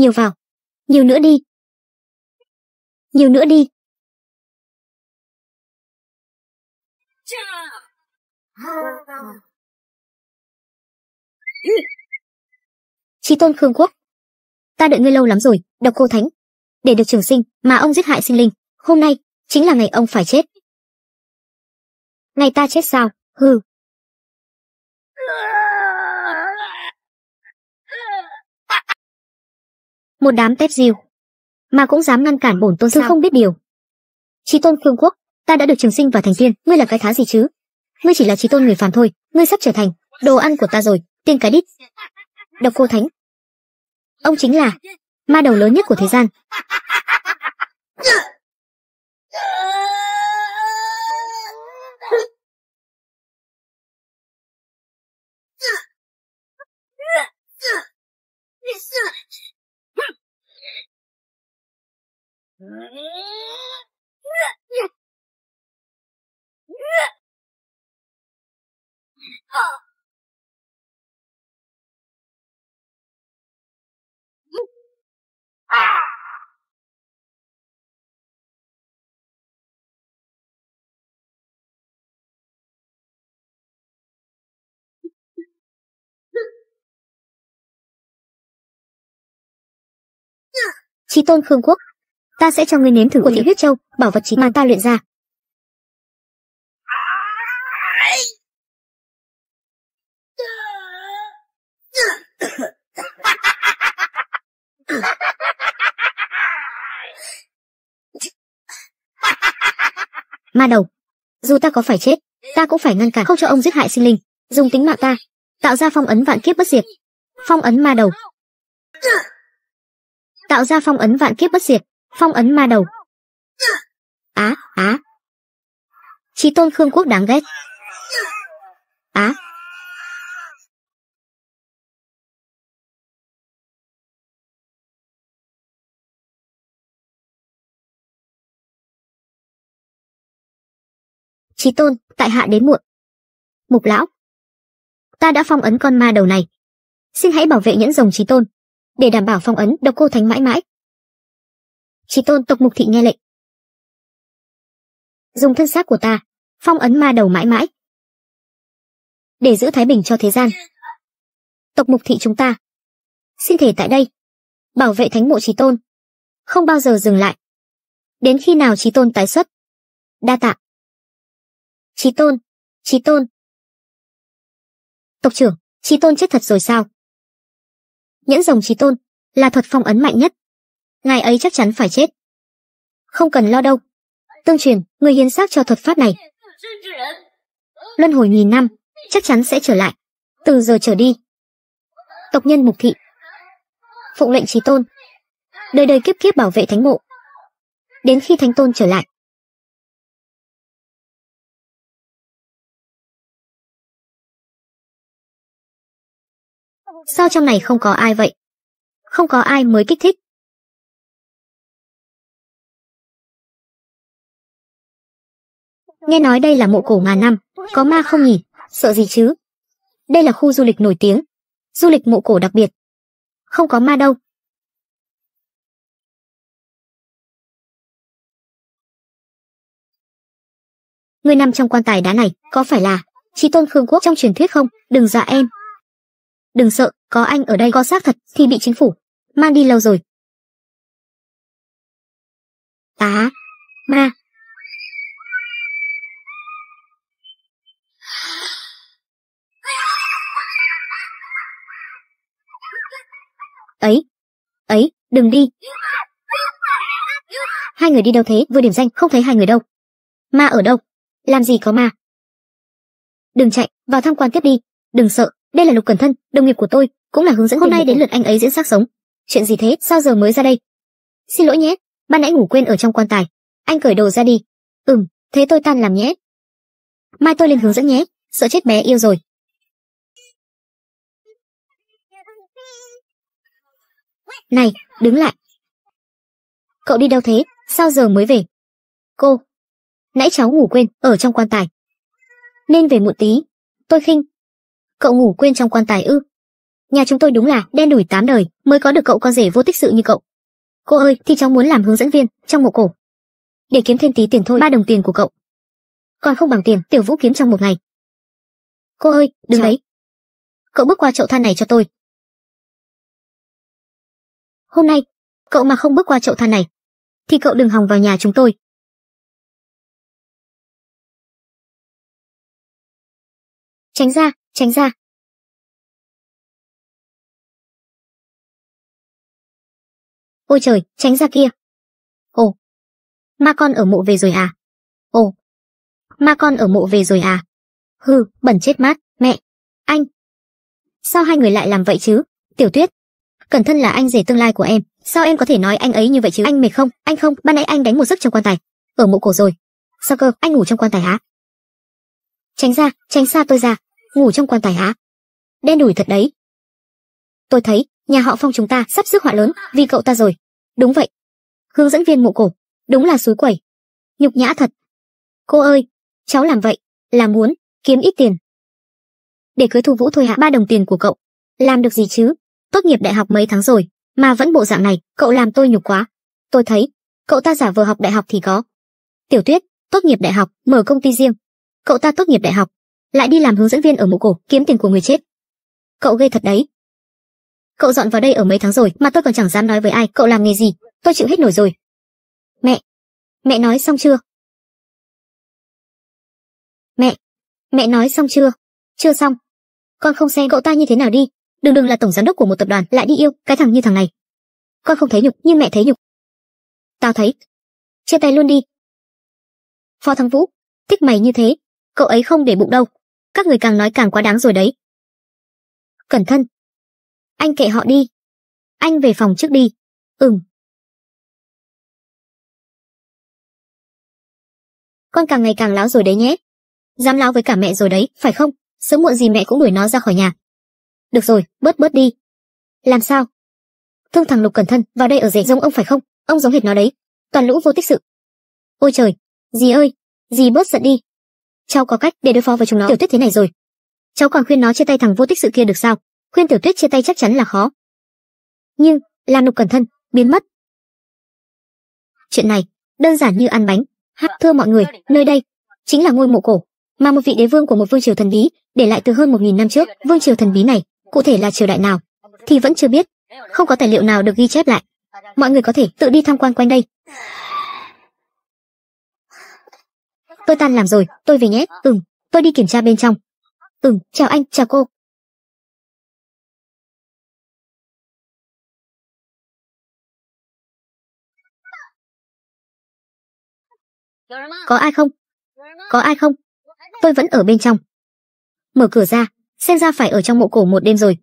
nhiều vào nhiều nữa đi nhiều nữa đi Chí tôn Khương Quốc Ta đợi ngươi lâu lắm rồi, độc cô thánh Để được trường sinh mà ông giết hại sinh linh Hôm nay chính là ngày ông phải chết Ngày ta chết sao, hừ một đám tép diêu mà cũng dám ngăn cản bổn tôn sư không biết điều chí tôn phương quốc ta đã được trường sinh và thành tiên ngươi là cái thá gì chứ ngươi chỉ là chí tôn người phàm thôi ngươi sắp trở thành đồ ăn của ta rồi tiên cái đít độc cô thánh ông chính là ma đầu lớn nhất của thế gian 嗯，啊，啊，啊，啊，啊，啊，ta sẽ cho ngươi nếm thử của thị huyết châu bảo vật chính mà ta luyện ra ma đầu dù ta có phải chết ta cũng phải ngăn cản không cho ông giết hại sinh linh dùng tính mạng ta tạo ra phong ấn vạn kiếp bất diệt phong ấn ma đầu tạo ra phong ấn vạn kiếp bất diệt Phong ấn ma đầu. Á, á. À. Chí tôn Khương Quốc đáng ghét. Á. À. Chí tôn, tại hạ đến muộn. Mục lão. Ta đã phong ấn con ma đầu này. Xin hãy bảo vệ nhẫn rồng chí tôn, để đảm bảo phong ấn độc cô thánh mãi mãi. Chí tôn tộc mục thị nghe lệnh. Dùng thân xác của ta, phong ấn ma đầu mãi mãi. Để giữ thái bình cho thế gian. Tộc mục thị chúng ta. Xin thể tại đây. Bảo vệ thánh mộ chí tôn. Không bao giờ dừng lại. Đến khi nào chí tôn tái xuất. Đa tạ. Chí tôn, chí tôn. Tộc trưởng, chí tôn chết thật rồi sao? Nhẫn rồng chí tôn là thuật phong ấn mạnh nhất ngài ấy chắc chắn phải chết không cần lo đâu tương truyền người hiến xác cho thuật pháp này luân hồi nghìn năm chắc chắn sẽ trở lại từ giờ trở đi tộc nhân mục thị phụng lệnh trí tôn đời đời kiếp kiếp bảo vệ thánh mộ đến khi thánh tôn trở lại sao trong này không có ai vậy không có ai mới kích thích nghe nói đây là mộ cổ ngàn năm có ma không nhỉ sợ gì chứ đây là khu du lịch nổi tiếng du lịch mộ cổ đặc biệt không có ma đâu người nằm trong quan tài đá này có phải là chí tôn khương quốc trong truyền thuyết không đừng dọa em đừng sợ có anh ở đây có xác thật thì bị chính phủ mang đi lâu rồi tá ma ấy ấy đừng đi hai người đi đâu thế vừa điểm danh không thấy hai người đâu ma ở đâu làm gì có ma đừng chạy vào tham quan tiếp đi đừng sợ đây là lục cẩn thân đồng nghiệp của tôi cũng là hướng dẫn hôm nay đến lượt anh ấy diễn xác sống chuyện gì thế sao giờ mới ra đây xin lỗi nhé ban nãy ngủ quên ở trong quan tài anh cởi đồ ra đi ừm thế tôi tan làm nhé mai tôi lên hướng dẫn nhé sợ chết bé yêu rồi Này, đứng lại. Cậu đi đâu thế? Sao giờ mới về? Cô. Nãy cháu ngủ quên, ở trong quan tài. Nên về muộn tí. Tôi khinh. Cậu ngủ quên trong quan tài ư. Nhà chúng tôi đúng là đen đủi tám đời mới có được cậu con rể vô tích sự như cậu. Cô ơi, thì cháu muốn làm hướng dẫn viên trong mộ cổ. Để kiếm thêm tí tiền thôi, ba đồng tiền của cậu. Còn không bằng tiền Tiểu Vũ kiếm trong một ngày. Cô ơi, đừng cháu. đấy. Cậu bước qua chậu than này cho tôi, hôm nay cậu mà không bước qua chậu than này thì cậu đừng hòng vào nhà chúng tôi tránh ra tránh ra ôi trời tránh ra kia ồ ma con ở mộ về rồi à ồ ma con ở mộ về rồi à hừ bẩn chết mát mẹ anh sao hai người lại làm vậy chứ tiểu tuyết cẩn thân là anh rể tương lai của em sao em có thể nói anh ấy như vậy chứ anh mệt không anh không ban nãy anh đánh một giấc trong quan tài ở mộ cổ rồi sao cơ anh ngủ trong quan tài hả tránh ra tránh xa tôi ra ngủ trong quan tài hả đen đủi thật đấy tôi thấy nhà họ phong chúng ta sắp rước họa lớn vì cậu ta rồi đúng vậy hướng dẫn viên mộ cổ đúng là suối quẩy nhục nhã thật cô ơi cháu làm vậy là muốn kiếm ít tiền để cưới thu vũ thôi hả ba đồng tiền của cậu làm được gì chứ tốt nghiệp đại học mấy tháng rồi, mà vẫn bộ dạng này, cậu làm tôi nhục quá. Tôi thấy, cậu ta giả vờ học đại học thì có. Tiểu Tuyết, tốt nghiệp đại học, mở công ty riêng. Cậu ta tốt nghiệp đại học, lại đi làm hướng dẫn viên ở mộ cổ, kiếm tiền của người chết. Cậu gây thật đấy. Cậu dọn vào đây ở mấy tháng rồi mà tôi còn chẳng dám nói với ai, cậu làm nghề gì, tôi chịu hết nổi rồi. Mẹ, mẹ nói xong chưa? Mẹ, mẹ nói xong chưa? Chưa xong. Con không xem cậu ta như thế nào đi, đường đường là tổng giám đốc của một tập đoàn lại đi yêu cái thằng như thằng này con không thấy nhục nhưng mẹ thấy nhục tao thấy chia tay luôn đi phó thắng vũ thích mày như thế cậu ấy không để bụng đâu các người càng nói càng quá đáng rồi đấy cẩn thân anh kệ họ đi anh về phòng trước đi ừm con càng ngày càng láo rồi đấy nhé dám láo với cả mẹ rồi đấy phải không sớm muộn gì mẹ cũng đuổi nó ra khỏi nhà được rồi, bớt bớt đi. Làm sao? Thương thằng Lục cẩn thân vào đây ở rể giống ông phải không? Ông giống hệt nó đấy. Toàn lũ vô tích sự. Ôi trời, dì ơi, dì bớt giận đi. Cháu có cách để đối phó với chúng nó tiểu tuyết thế này rồi. Cháu còn khuyên nó chia tay thằng vô tích sự kia được sao? Khuyên tiểu tuyết chia tay chắc chắn là khó. Nhưng, làm Lục cẩn thân, biến mất. Chuyện này, đơn giản như ăn bánh. Hát thưa mọi người, nơi đây, chính là ngôi mộ cổ mà một vị đế vương của một vương triều thần bí để lại từ hơn 1.000 năm trước. Vương triều thần bí này cụ thể là triều đại nào thì vẫn chưa biết không có tài liệu nào được ghi chép lại mọi người có thể tự đi tham quan quanh đây tôi tan làm rồi tôi về nhé ừm tôi đi kiểm tra bên trong ừm chào anh chào cô có ai không có ai không tôi vẫn ở bên trong mở cửa ra xem ra phải ở trong mộ cổ một đêm rồi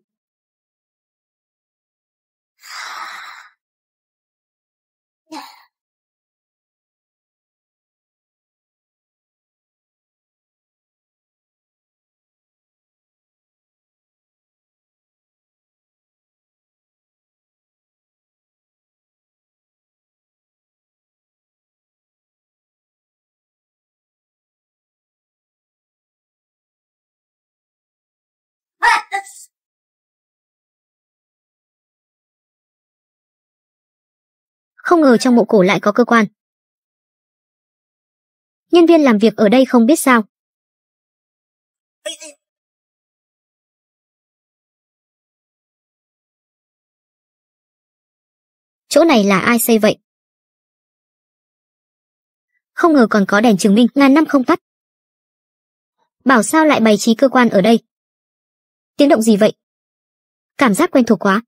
không ngờ trong mộ cổ lại có cơ quan. Nhân viên làm việc ở đây không biết sao. Chỗ này là ai xây vậy? Không ngờ còn có đèn chứng minh ngàn năm không tắt. Bảo sao lại bày trí cơ quan ở đây? Tiếng động gì vậy? Cảm giác quen thuộc quá.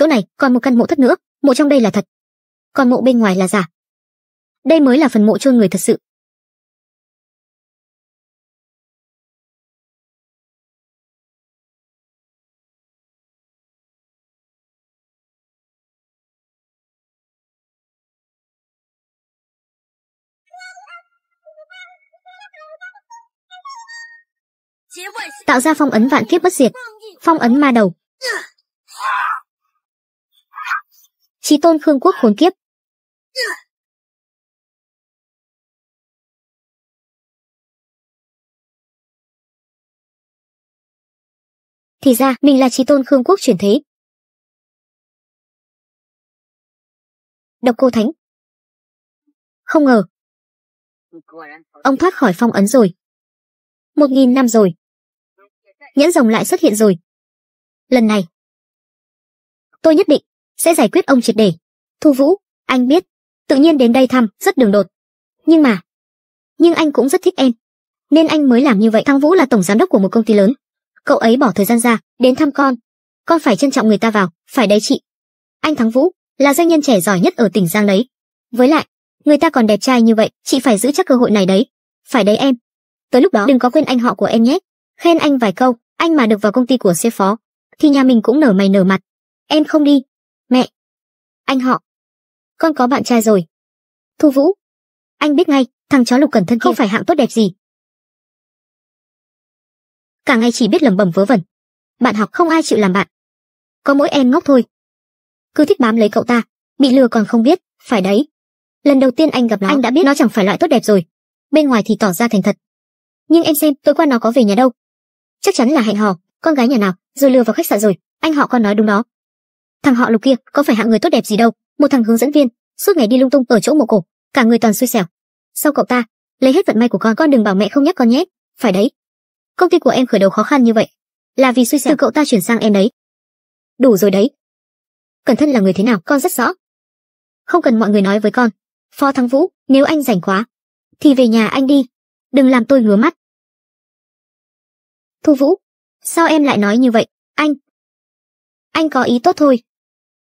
chỗ này còn một căn mộ thất nữa mộ trong đây là thật còn mộ bên ngoài là giả đây mới là phần mộ chôn người thật sự tạo ra phong ấn vạn kiếp bất diệt phong ấn ma đầu Chí tôn Khương quốc khốn kiếp. Thì ra, mình là chí tôn Khương quốc chuyển thế. Độc cô Thánh. Không ngờ. Ông thoát khỏi phong ấn rồi. Một nghìn năm rồi. Nhẫn rồng lại xuất hiện rồi. Lần này, tôi nhất định sẽ giải quyết ông triệt để. Thu Vũ, anh biết, tự nhiên đến đây thăm rất đường đột. Nhưng mà, nhưng anh cũng rất thích em, nên anh mới làm như vậy. Thăng Vũ là tổng giám đốc của một công ty lớn, cậu ấy bỏ thời gian ra đến thăm con, con phải trân trọng người ta vào, phải đấy chị. Anh Thắng Vũ là doanh nhân trẻ giỏi nhất ở tỉnh Giang đấy. Với lại, người ta còn đẹp trai như vậy, chị phải giữ chắc cơ hội này đấy. Phải đấy em. Tới lúc đó đừng có quên anh họ của em nhé. Khen anh vài câu, anh mà được vào công ty của xe phó, thì nhà mình cũng nở mày nở mặt. Em không đi, Mẹ! Anh họ! Con có bạn trai rồi. Thu Vũ! Anh biết ngay, thằng chó lục cẩn thân kia không phải hạng tốt đẹp gì. Cả ngày chỉ biết lẩm bẩm vớ vẩn. Bạn học không ai chịu làm bạn. Có mỗi em ngốc thôi. Cứ thích bám lấy cậu ta, bị lừa còn không biết, phải đấy. Lần đầu tiên anh gặp nó, anh đã biết nó chẳng phải loại tốt đẹp rồi. Bên ngoài thì tỏ ra thành thật. Nhưng em xem, tối qua nó có về nhà đâu. Chắc chắn là hẹn hò, con gái nhà nào, rồi lừa vào khách sạn rồi, anh họ con nói đúng đó thằng họ lục kia có phải hạng người tốt đẹp gì đâu một thằng hướng dẫn viên suốt ngày đi lung tung ở chỗ mộ cổ cả người toàn xui xẻo sau cậu ta lấy hết vận may của con con đừng bảo mẹ không nhắc con nhé phải đấy công ty của em khởi đầu khó khăn như vậy là vì suy xẻo từ cậu ta chuyển sang em đấy đủ rồi đấy cẩn thân là người thế nào con rất rõ không cần mọi người nói với con phó thắng vũ nếu anh rảnh quá thì về nhà anh đi đừng làm tôi ngứa mắt thu vũ sao em lại nói như vậy anh anh có ý tốt thôi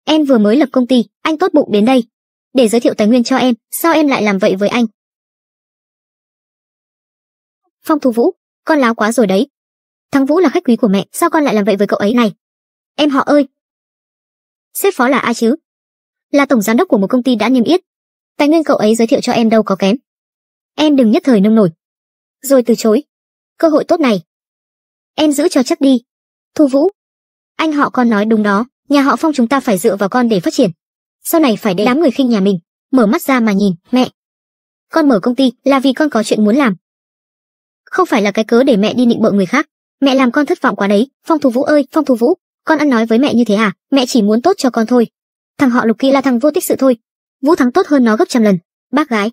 em vừa mới lập công ty anh tốt bụng đến đây để giới thiệu tài nguyên cho em sao em lại làm vậy với anh phong thu vũ con láo quá rồi đấy thắng vũ là khách quý của mẹ sao con lại làm vậy với cậu ấy này em họ ơi sếp phó là ai chứ là tổng giám đốc của một công ty đã niêm yết tài nguyên cậu ấy giới thiệu cho em đâu có kém em đừng nhất thời nông nổi rồi từ chối cơ hội tốt này em giữ cho chắc đi thu vũ anh họ con nói đúng đó nhà họ phong chúng ta phải dựa vào con để phát triển sau này phải để đám người khinh nhà mình mở mắt ra mà nhìn mẹ con mở công ty là vì con có chuyện muốn làm không phải là cái cớ để mẹ đi nịnh bợ người khác mẹ làm con thất vọng quá đấy phong thu vũ ơi phong thu vũ con ăn nói với mẹ như thế à mẹ chỉ muốn tốt cho con thôi thằng họ lục kia là thằng vô tích sự thôi vũ thắng tốt hơn nó gấp trăm lần bác gái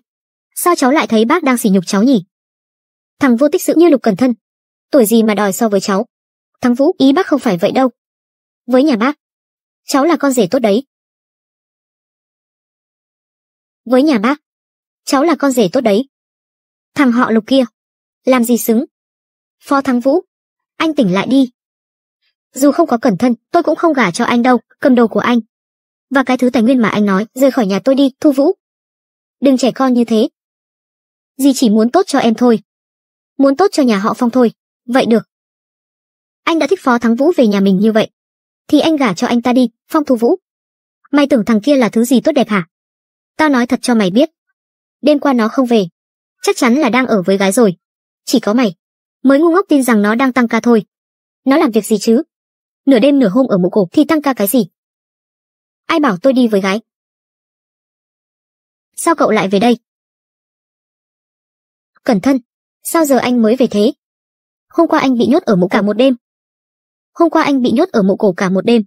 sao cháu lại thấy bác đang sỉ nhục cháu nhỉ thằng vô tích sự như lục cẩn thân tuổi gì mà đòi so với cháu thắng vũ ý bác không phải vậy đâu với nhà bác cháu là con rể tốt đấy. Với nhà bác, cháu là con rể tốt đấy. Thằng họ lục kia, làm gì xứng. Phó Thắng Vũ, anh tỉnh lại đi. Dù không có cẩn thân, tôi cũng không gả cho anh đâu, cầm đồ của anh. Và cái thứ tài nguyên mà anh nói, rời khỏi nhà tôi đi, Thu Vũ. Đừng trẻ con như thế. Dì chỉ muốn tốt cho em thôi. Muốn tốt cho nhà họ Phong thôi. Vậy được. Anh đã thích Phó Thắng Vũ về nhà mình như vậy, thì anh gả cho anh ta đi, Phong Thu Vũ. Mày tưởng thằng kia là thứ gì tốt đẹp hả? Tao nói thật cho mày biết. Đêm qua nó không về. Chắc chắn là đang ở với gái rồi. Chỉ có mày. Mới ngu ngốc tin rằng nó đang tăng ca thôi. Nó làm việc gì chứ? Nửa đêm nửa hôm ở mộ cổ thì tăng ca cái gì? Ai bảo tôi đi với gái? Sao cậu lại về đây? Cẩn thận. Sao giờ anh mới về thế? Hôm qua anh bị nhốt ở mộ cả một đêm, Hôm qua anh bị nhốt ở mộ cổ cả một đêm.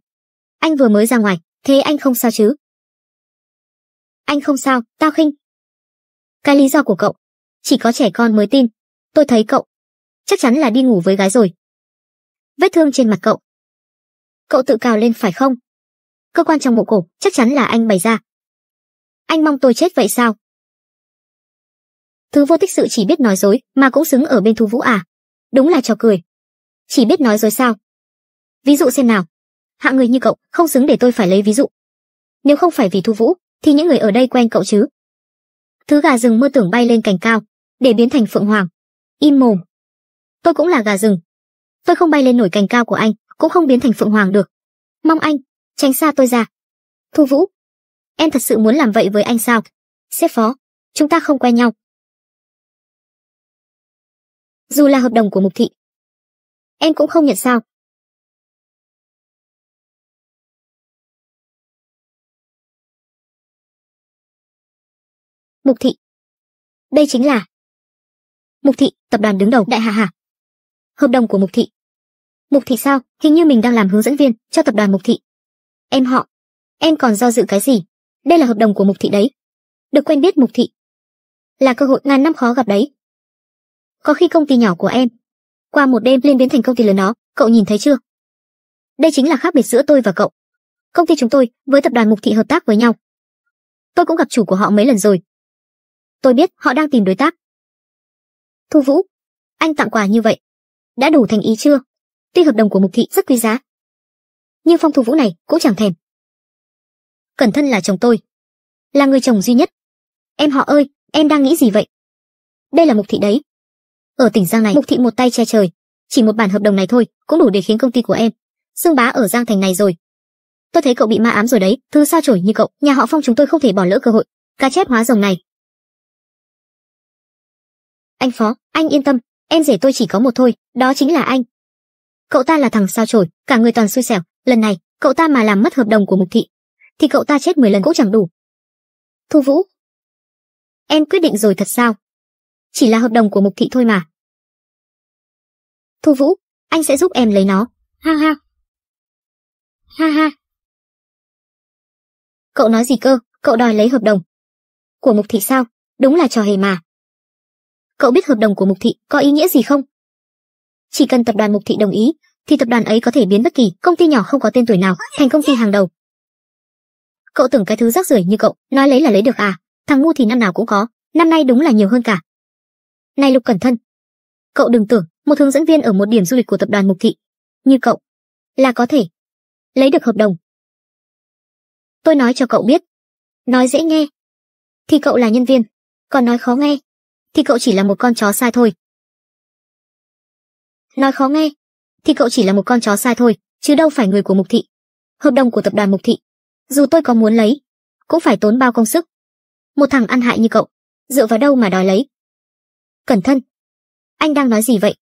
Anh vừa mới ra ngoài, thế anh không sao chứ? Anh không sao, tao khinh. Cái lý do của cậu, chỉ có trẻ con mới tin. Tôi thấy cậu, chắc chắn là đi ngủ với gái rồi. Vết thương trên mặt cậu. Cậu tự cào lên phải không? Cơ quan trong mộ cổ chắc chắn là anh bày ra. Anh mong tôi chết vậy sao? Thứ vô tích sự chỉ biết nói dối mà cũng xứng ở bên thú vũ à? Đúng là trò cười. Chỉ biết nói dối sao? Ví dụ xem nào. Hạng người như cậu, không xứng để tôi phải lấy ví dụ. Nếu không phải vì Thu Vũ, thì những người ở đây quen cậu chứ. Thứ gà rừng mơ tưởng bay lên cành cao, để biến thành phượng hoàng. Im mồm. Tôi cũng là gà rừng. Tôi không bay lên nổi cành cao của anh, cũng không biến thành phượng hoàng được. Mong anh, tránh xa tôi ra. Thu Vũ, em thật sự muốn làm vậy với anh sao? Sếp phó, chúng ta không quen nhau. Dù là hợp đồng của mục thị, em cũng không nhận sao. Mục thị. Đây chính là Mục thị, tập đoàn đứng đầu Đại Hà Hà. Hợp đồng của Mục thị. Mục thị sao? Hình như mình đang làm hướng dẫn viên cho tập đoàn Mục thị. Em họ, em còn do dự cái gì? Đây là hợp đồng của Mục thị đấy. Được quen biết Mục thị là cơ hội ngàn năm khó gặp đấy. Có khi công ty nhỏ của em qua một đêm liên biến thành công ty lớn nó, cậu nhìn thấy chưa? Đây chính là khác biệt giữa tôi và cậu. Công ty chúng tôi với tập đoàn Mục Thị hợp tác với nhau. Tôi cũng gặp chủ của họ mấy lần rồi, Tôi biết họ đang tìm đối tác. Thu Vũ, anh tặng quà như vậy. Đã đủ thành ý chưa? Tuy hợp đồng của mục thị rất quý giá. Nhưng phong Thu Vũ này cũng chẳng thèm. Cẩn thân là chồng tôi. Là người chồng duy nhất. Em họ ơi, em đang nghĩ gì vậy? Đây là mục thị đấy. Ở tỉnh Giang này, mục thị một tay che trời. Chỉ một bản hợp đồng này thôi cũng đủ để khiến công ty của em. Dương bá ở Giang Thành này rồi. Tôi thấy cậu bị ma ám rồi đấy, thư sao chổi như cậu, nhà họ phong chúng tôi không thể bỏ lỡ cơ hội. Cá chép hóa rồng này anh phó anh yên tâm em rể tôi chỉ có một thôi đó chính là anh cậu ta là thằng sao chổi cả người toàn xui xẻo lần này cậu ta mà làm mất hợp đồng của mục thị thì cậu ta chết 10 lần cũng chẳng đủ thu vũ em quyết định rồi thật sao chỉ là hợp đồng của mục thị thôi mà thu vũ anh sẽ giúp em lấy nó ha ha ha ha cậu nói gì cơ cậu đòi lấy hợp đồng của mục thị sao đúng là trò hề mà cậu biết hợp đồng của Mục Thị có ý nghĩa gì không? Chỉ cần tập đoàn Mục Thị đồng ý, thì tập đoàn ấy có thể biến bất kỳ công ty nhỏ không có tên tuổi nào thành công ty hàng đầu. Cậu tưởng cái thứ rác rưởi như cậu, nói lấy là lấy được à? Thằng ngu thì năm nào cũng có, năm nay đúng là nhiều hơn cả. Này Lục Cẩn Thân, cậu đừng tưởng một hướng dẫn viên ở một điểm du lịch của tập đoàn Mục Thị như cậu là có thể lấy được hợp đồng. Tôi nói cho cậu biết, nói dễ nghe thì cậu là nhân viên, còn nói khó nghe thì cậu chỉ là một con chó sai thôi. Nói khó nghe, thì cậu chỉ là một con chó sai thôi, chứ đâu phải người của Mục Thị. Hợp đồng của tập đoàn Mục Thị, dù tôi có muốn lấy, cũng phải tốn bao công sức. Một thằng ăn hại như cậu, dựa vào đâu mà đòi lấy. Cẩn thận. anh đang nói gì vậy?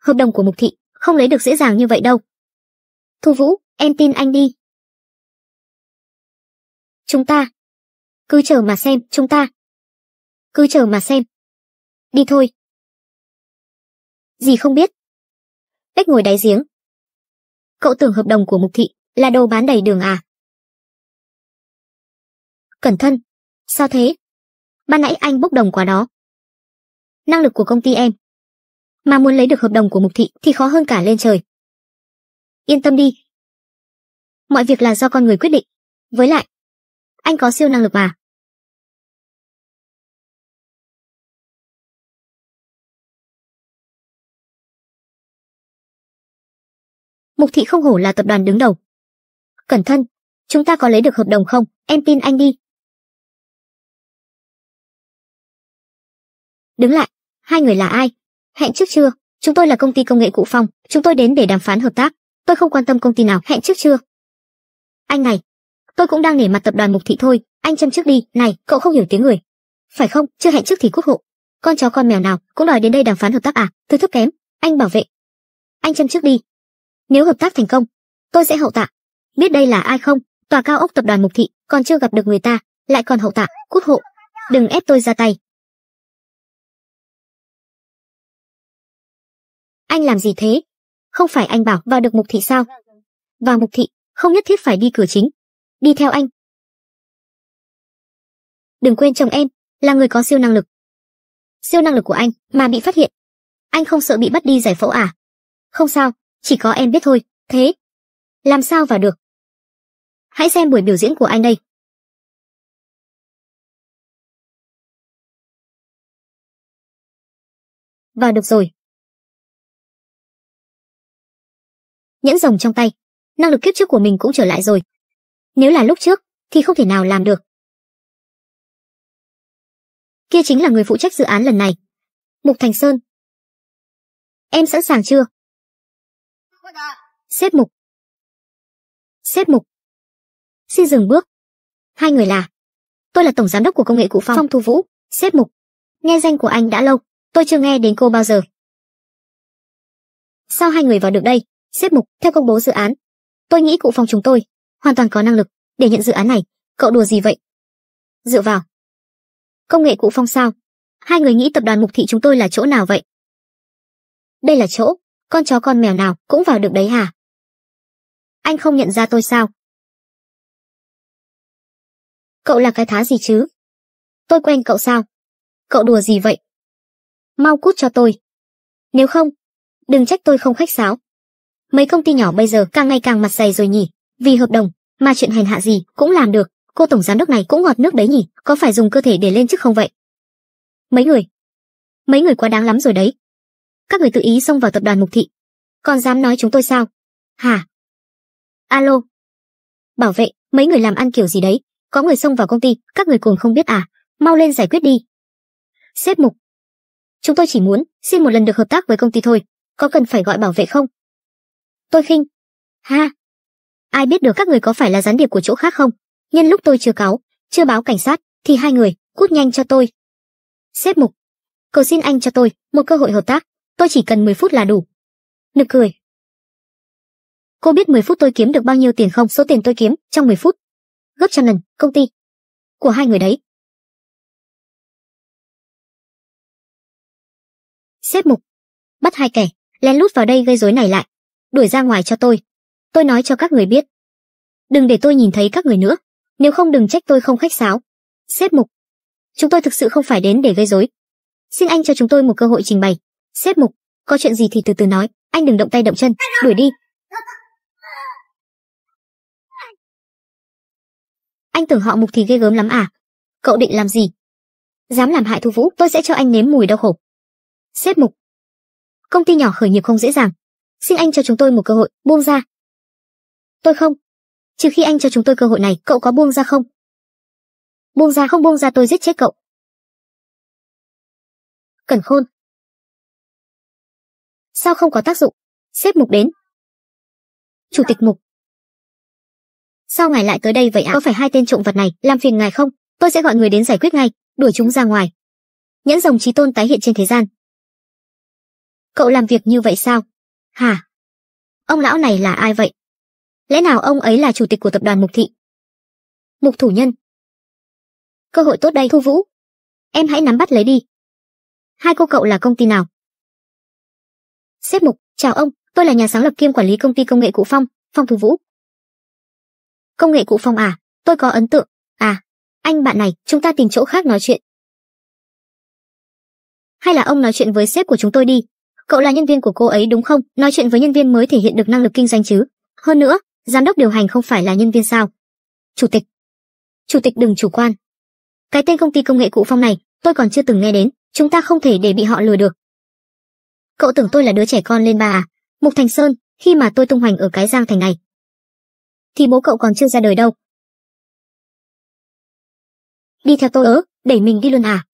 Hợp đồng của Mục Thị không lấy được dễ dàng như vậy đâu. Thu Vũ, em tin anh đi. Chúng ta. Cứ chờ mà xem, chúng ta. Cứ chờ mà xem. Đi thôi. gì không biết. Bách ngồi đáy giếng. Cậu tưởng hợp đồng của mục thị là đồ bán đầy đường à? Cẩn thận. Sao thế? Ban nãy anh bốc đồng quá đó. Năng lực của công ty em. Mà muốn lấy được hợp đồng của mục thị thì khó hơn cả lên trời. Yên tâm đi. Mọi việc là do con người quyết định. Với lại, anh có siêu năng lực mà. Mục thị không hổ là tập đoàn đứng đầu. Cẩn thận, chúng ta có lấy được hợp đồng không? Em tin anh đi. Đứng lại, hai người là ai? Hẹn trước chưa? Chúng tôi là công ty công nghệ Cụ Phong, chúng tôi đến để đàm phán hợp tác. Tôi không quan tâm công ty nào, hẹn trước chưa? Anh này, tôi cũng đang nể mặt tập đoàn Mục thị thôi, anh châm trước đi, này, cậu không hiểu tiếng người. Phải không, chưa hẹn trước thì quốc hộ. Con chó con mèo nào cũng đòi đến đây đàm phán hợp tác à, tư thức kém, anh bảo vệ. Anh châm trước đi, nếu hợp tác thành công tôi sẽ hậu tạ biết đây là ai không tòa cao ốc tập đoàn mục thị còn chưa gặp được người ta lại còn hậu tạ cút hộ đừng ép tôi ra tay anh làm gì thế không phải anh bảo vào được mục thị sao vào mục thị không nhất thiết phải đi cửa chính đi theo anh đừng quên chồng em là người có siêu năng lực siêu năng lực của anh mà bị phát hiện anh không sợ bị bắt đi giải phẫu à không sao chỉ có em biết thôi, thế. Làm sao vào được? Hãy xem buổi biểu diễn của anh đây. Vào được rồi. Nhẫn rồng trong tay, năng lực kiếp trước của mình cũng trở lại rồi. Nếu là lúc trước, thì không thể nào làm được. Kia chính là người phụ trách dự án lần này. Mục Thành Sơn. Em sẵn sàng chưa? Xếp mục Xếp mục Xin dừng bước Hai người là Tôi là tổng giám đốc của công nghệ cụ Phong Phong Thu Vũ Xếp mục Nghe danh của anh đã lâu Tôi chưa nghe đến cô bao giờ Sao hai người vào được đây Xếp mục Theo công bố dự án Tôi nghĩ cụ Phong chúng tôi Hoàn toàn có năng lực Để nhận dự án này Cậu đùa gì vậy Dựa vào Công nghệ cụ Phong sao Hai người nghĩ tập đoàn mục thị chúng tôi là chỗ nào vậy đây là chỗ con chó con mèo nào cũng vào được đấy hả? Anh không nhận ra tôi sao? Cậu là cái thá gì chứ? Tôi quen cậu sao? Cậu đùa gì vậy? Mau cút cho tôi. Nếu không, đừng trách tôi không khách sáo. Mấy công ty nhỏ bây giờ càng ngày càng mặt dày rồi nhỉ, vì hợp đồng, mà chuyện hành hạ gì cũng làm được, cô tổng giám đốc này cũng ngọt nước đấy nhỉ, có phải dùng cơ thể để lên chứ không vậy? Mấy người, mấy người quá đáng lắm rồi đấy các người tự ý xông vào tập đoàn mục thị còn dám nói chúng tôi sao hả alo bảo vệ mấy người làm ăn kiểu gì đấy có người xông vào công ty các người còn không biết à mau lên giải quyết đi sếp mục chúng tôi chỉ muốn xin một lần được hợp tác với công ty thôi có cần phải gọi bảo vệ không tôi khinh ha ai biết được các người có phải là gián điệp của chỗ khác không nhân lúc tôi chưa cáo chưa báo cảnh sát thì hai người cút nhanh cho tôi sếp mục cầu xin anh cho tôi một cơ hội hợp tác Tôi chỉ cần 10 phút là đủ. Nực cười. Cô biết 10 phút tôi kiếm được bao nhiêu tiền không? Số tiền tôi kiếm trong 10 phút. Gấp trăm lần, công ty. Của hai người đấy. Xếp mục. Bắt hai kẻ, lén lút vào đây gây rối này lại. Đuổi ra ngoài cho tôi. Tôi nói cho các người biết. Đừng để tôi nhìn thấy các người nữa. Nếu không đừng trách tôi không khách sáo. Xếp mục. Chúng tôi thực sự không phải đến để gây rối. Xin anh cho chúng tôi một cơ hội trình bày. Xếp mục, có chuyện gì thì từ từ nói, anh đừng động tay động chân, đuổi đi. Anh tưởng họ mục thì ghê gớm lắm à? Cậu định làm gì? Dám làm hại Thu Vũ, tôi sẽ cho anh nếm mùi đau khổ. Xếp mục. Công ty nhỏ khởi nghiệp không dễ dàng. Xin anh cho chúng tôi một cơ hội, buông ra. Tôi không. Trừ khi anh cho chúng tôi cơ hội này, cậu có buông ra không? Buông ra không buông ra tôi giết chết cậu. Cẩn khôn, Sao không có tác dụng? Xếp mục đến. Chủ tịch mục. Sao ngài lại tới đây vậy ạ? Có phải hai tên trộm vật này làm phiền ngài không? Tôi sẽ gọi người đến giải quyết ngay, đuổi chúng ra ngoài. nhẫn rồng trí tôn tái hiện trên thế gian. Cậu làm việc như vậy sao? Hả? Ông lão này là ai vậy? Lẽ nào ông ấy là chủ tịch của tập đoàn Mục Thị? Mục Thủ Nhân. Cơ hội tốt đây Thu Vũ. Em hãy nắm bắt lấy đi. Hai cô cậu là công ty nào? sếp mục, chào ông, tôi là nhà sáng lập kiêm quản lý công ty công nghệ Cụ Phong, Phong Thú Vũ. Công nghệ Cụ Phong à, tôi có ấn tượng. À, anh bạn này, chúng ta tìm chỗ khác nói chuyện. Hay là ông nói chuyện với sếp của chúng tôi đi. Cậu là nhân viên của cô ấy đúng không? Nói chuyện với nhân viên mới thể hiện được năng lực kinh doanh chứ. Hơn nữa, giám đốc điều hành không phải là nhân viên sao? Chủ tịch. Chủ tịch đừng chủ quan. Cái tên công ty công nghệ Cụ Phong này, tôi còn chưa từng nghe đến, chúng ta không thể để bị họ lừa được cậu tưởng tôi là đứa trẻ con lên bà à? Mục Thành Sơn, khi mà tôi tung hoành ở cái giang thành này, thì bố cậu còn chưa ra đời đâu. Đi theo tôi ớ, đẩy mình đi luôn à?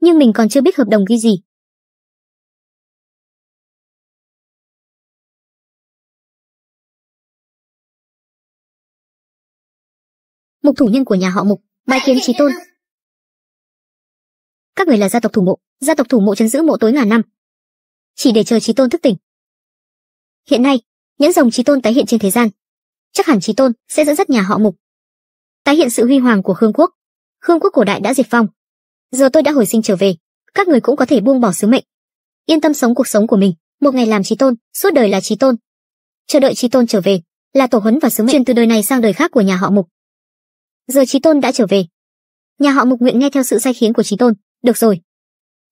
Nhưng mình còn chưa biết hợp đồng ghi gì. Mục thủ nhân của nhà họ Mục, bái kiến trí tôn. Các người là gia tộc thủ mộ, gia tộc thủ mộ chấn giữ mộ tối ngàn năm, chỉ để chờ trí tôn thức tỉnh hiện nay những dòng trí tôn tái hiện trên thế gian chắc hẳn trí tôn sẽ dẫn dắt nhà họ mục tái hiện sự huy hoàng của khương quốc khương quốc cổ đại đã diệt vong giờ tôi đã hồi sinh trở về các người cũng có thể buông bỏ sứ mệnh yên tâm sống cuộc sống của mình một ngày làm trí tôn suốt đời là trí tôn chờ đợi trí tôn trở về là tổ huấn và sứ mệnh truyền từ đời này sang đời khác của nhà họ mục giờ trí tôn đã trở về nhà họ mục nguyện nghe theo sự sai khiến của trí tôn được rồi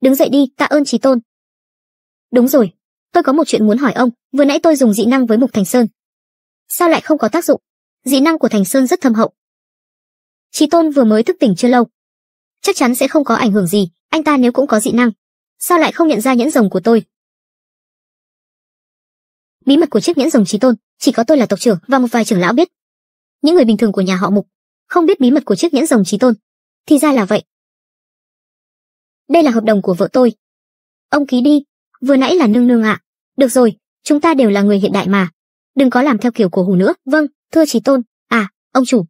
đứng dậy đi tạ ơn trí tôn đúng rồi tôi có một chuyện muốn hỏi ông vừa nãy tôi dùng dị năng với mục thành sơn sao lại không có tác dụng dị năng của thành sơn rất thâm hậu trí tôn vừa mới thức tỉnh chưa lâu chắc chắn sẽ không có ảnh hưởng gì anh ta nếu cũng có dị năng sao lại không nhận ra nhẫn rồng của tôi bí mật của chiếc nhẫn rồng chí tôn chỉ có tôi là tộc trưởng và một vài trưởng lão biết những người bình thường của nhà họ mục không biết bí mật của chiếc nhẫn rồng chí tôn thì ra là vậy đây là hợp đồng của vợ tôi ông ký đi vừa nãy là nương nương ạ được rồi chúng ta đều là người hiện đại mà đừng có làm theo kiểu của hù nữa vâng thưa chỉ tôn à ông chủ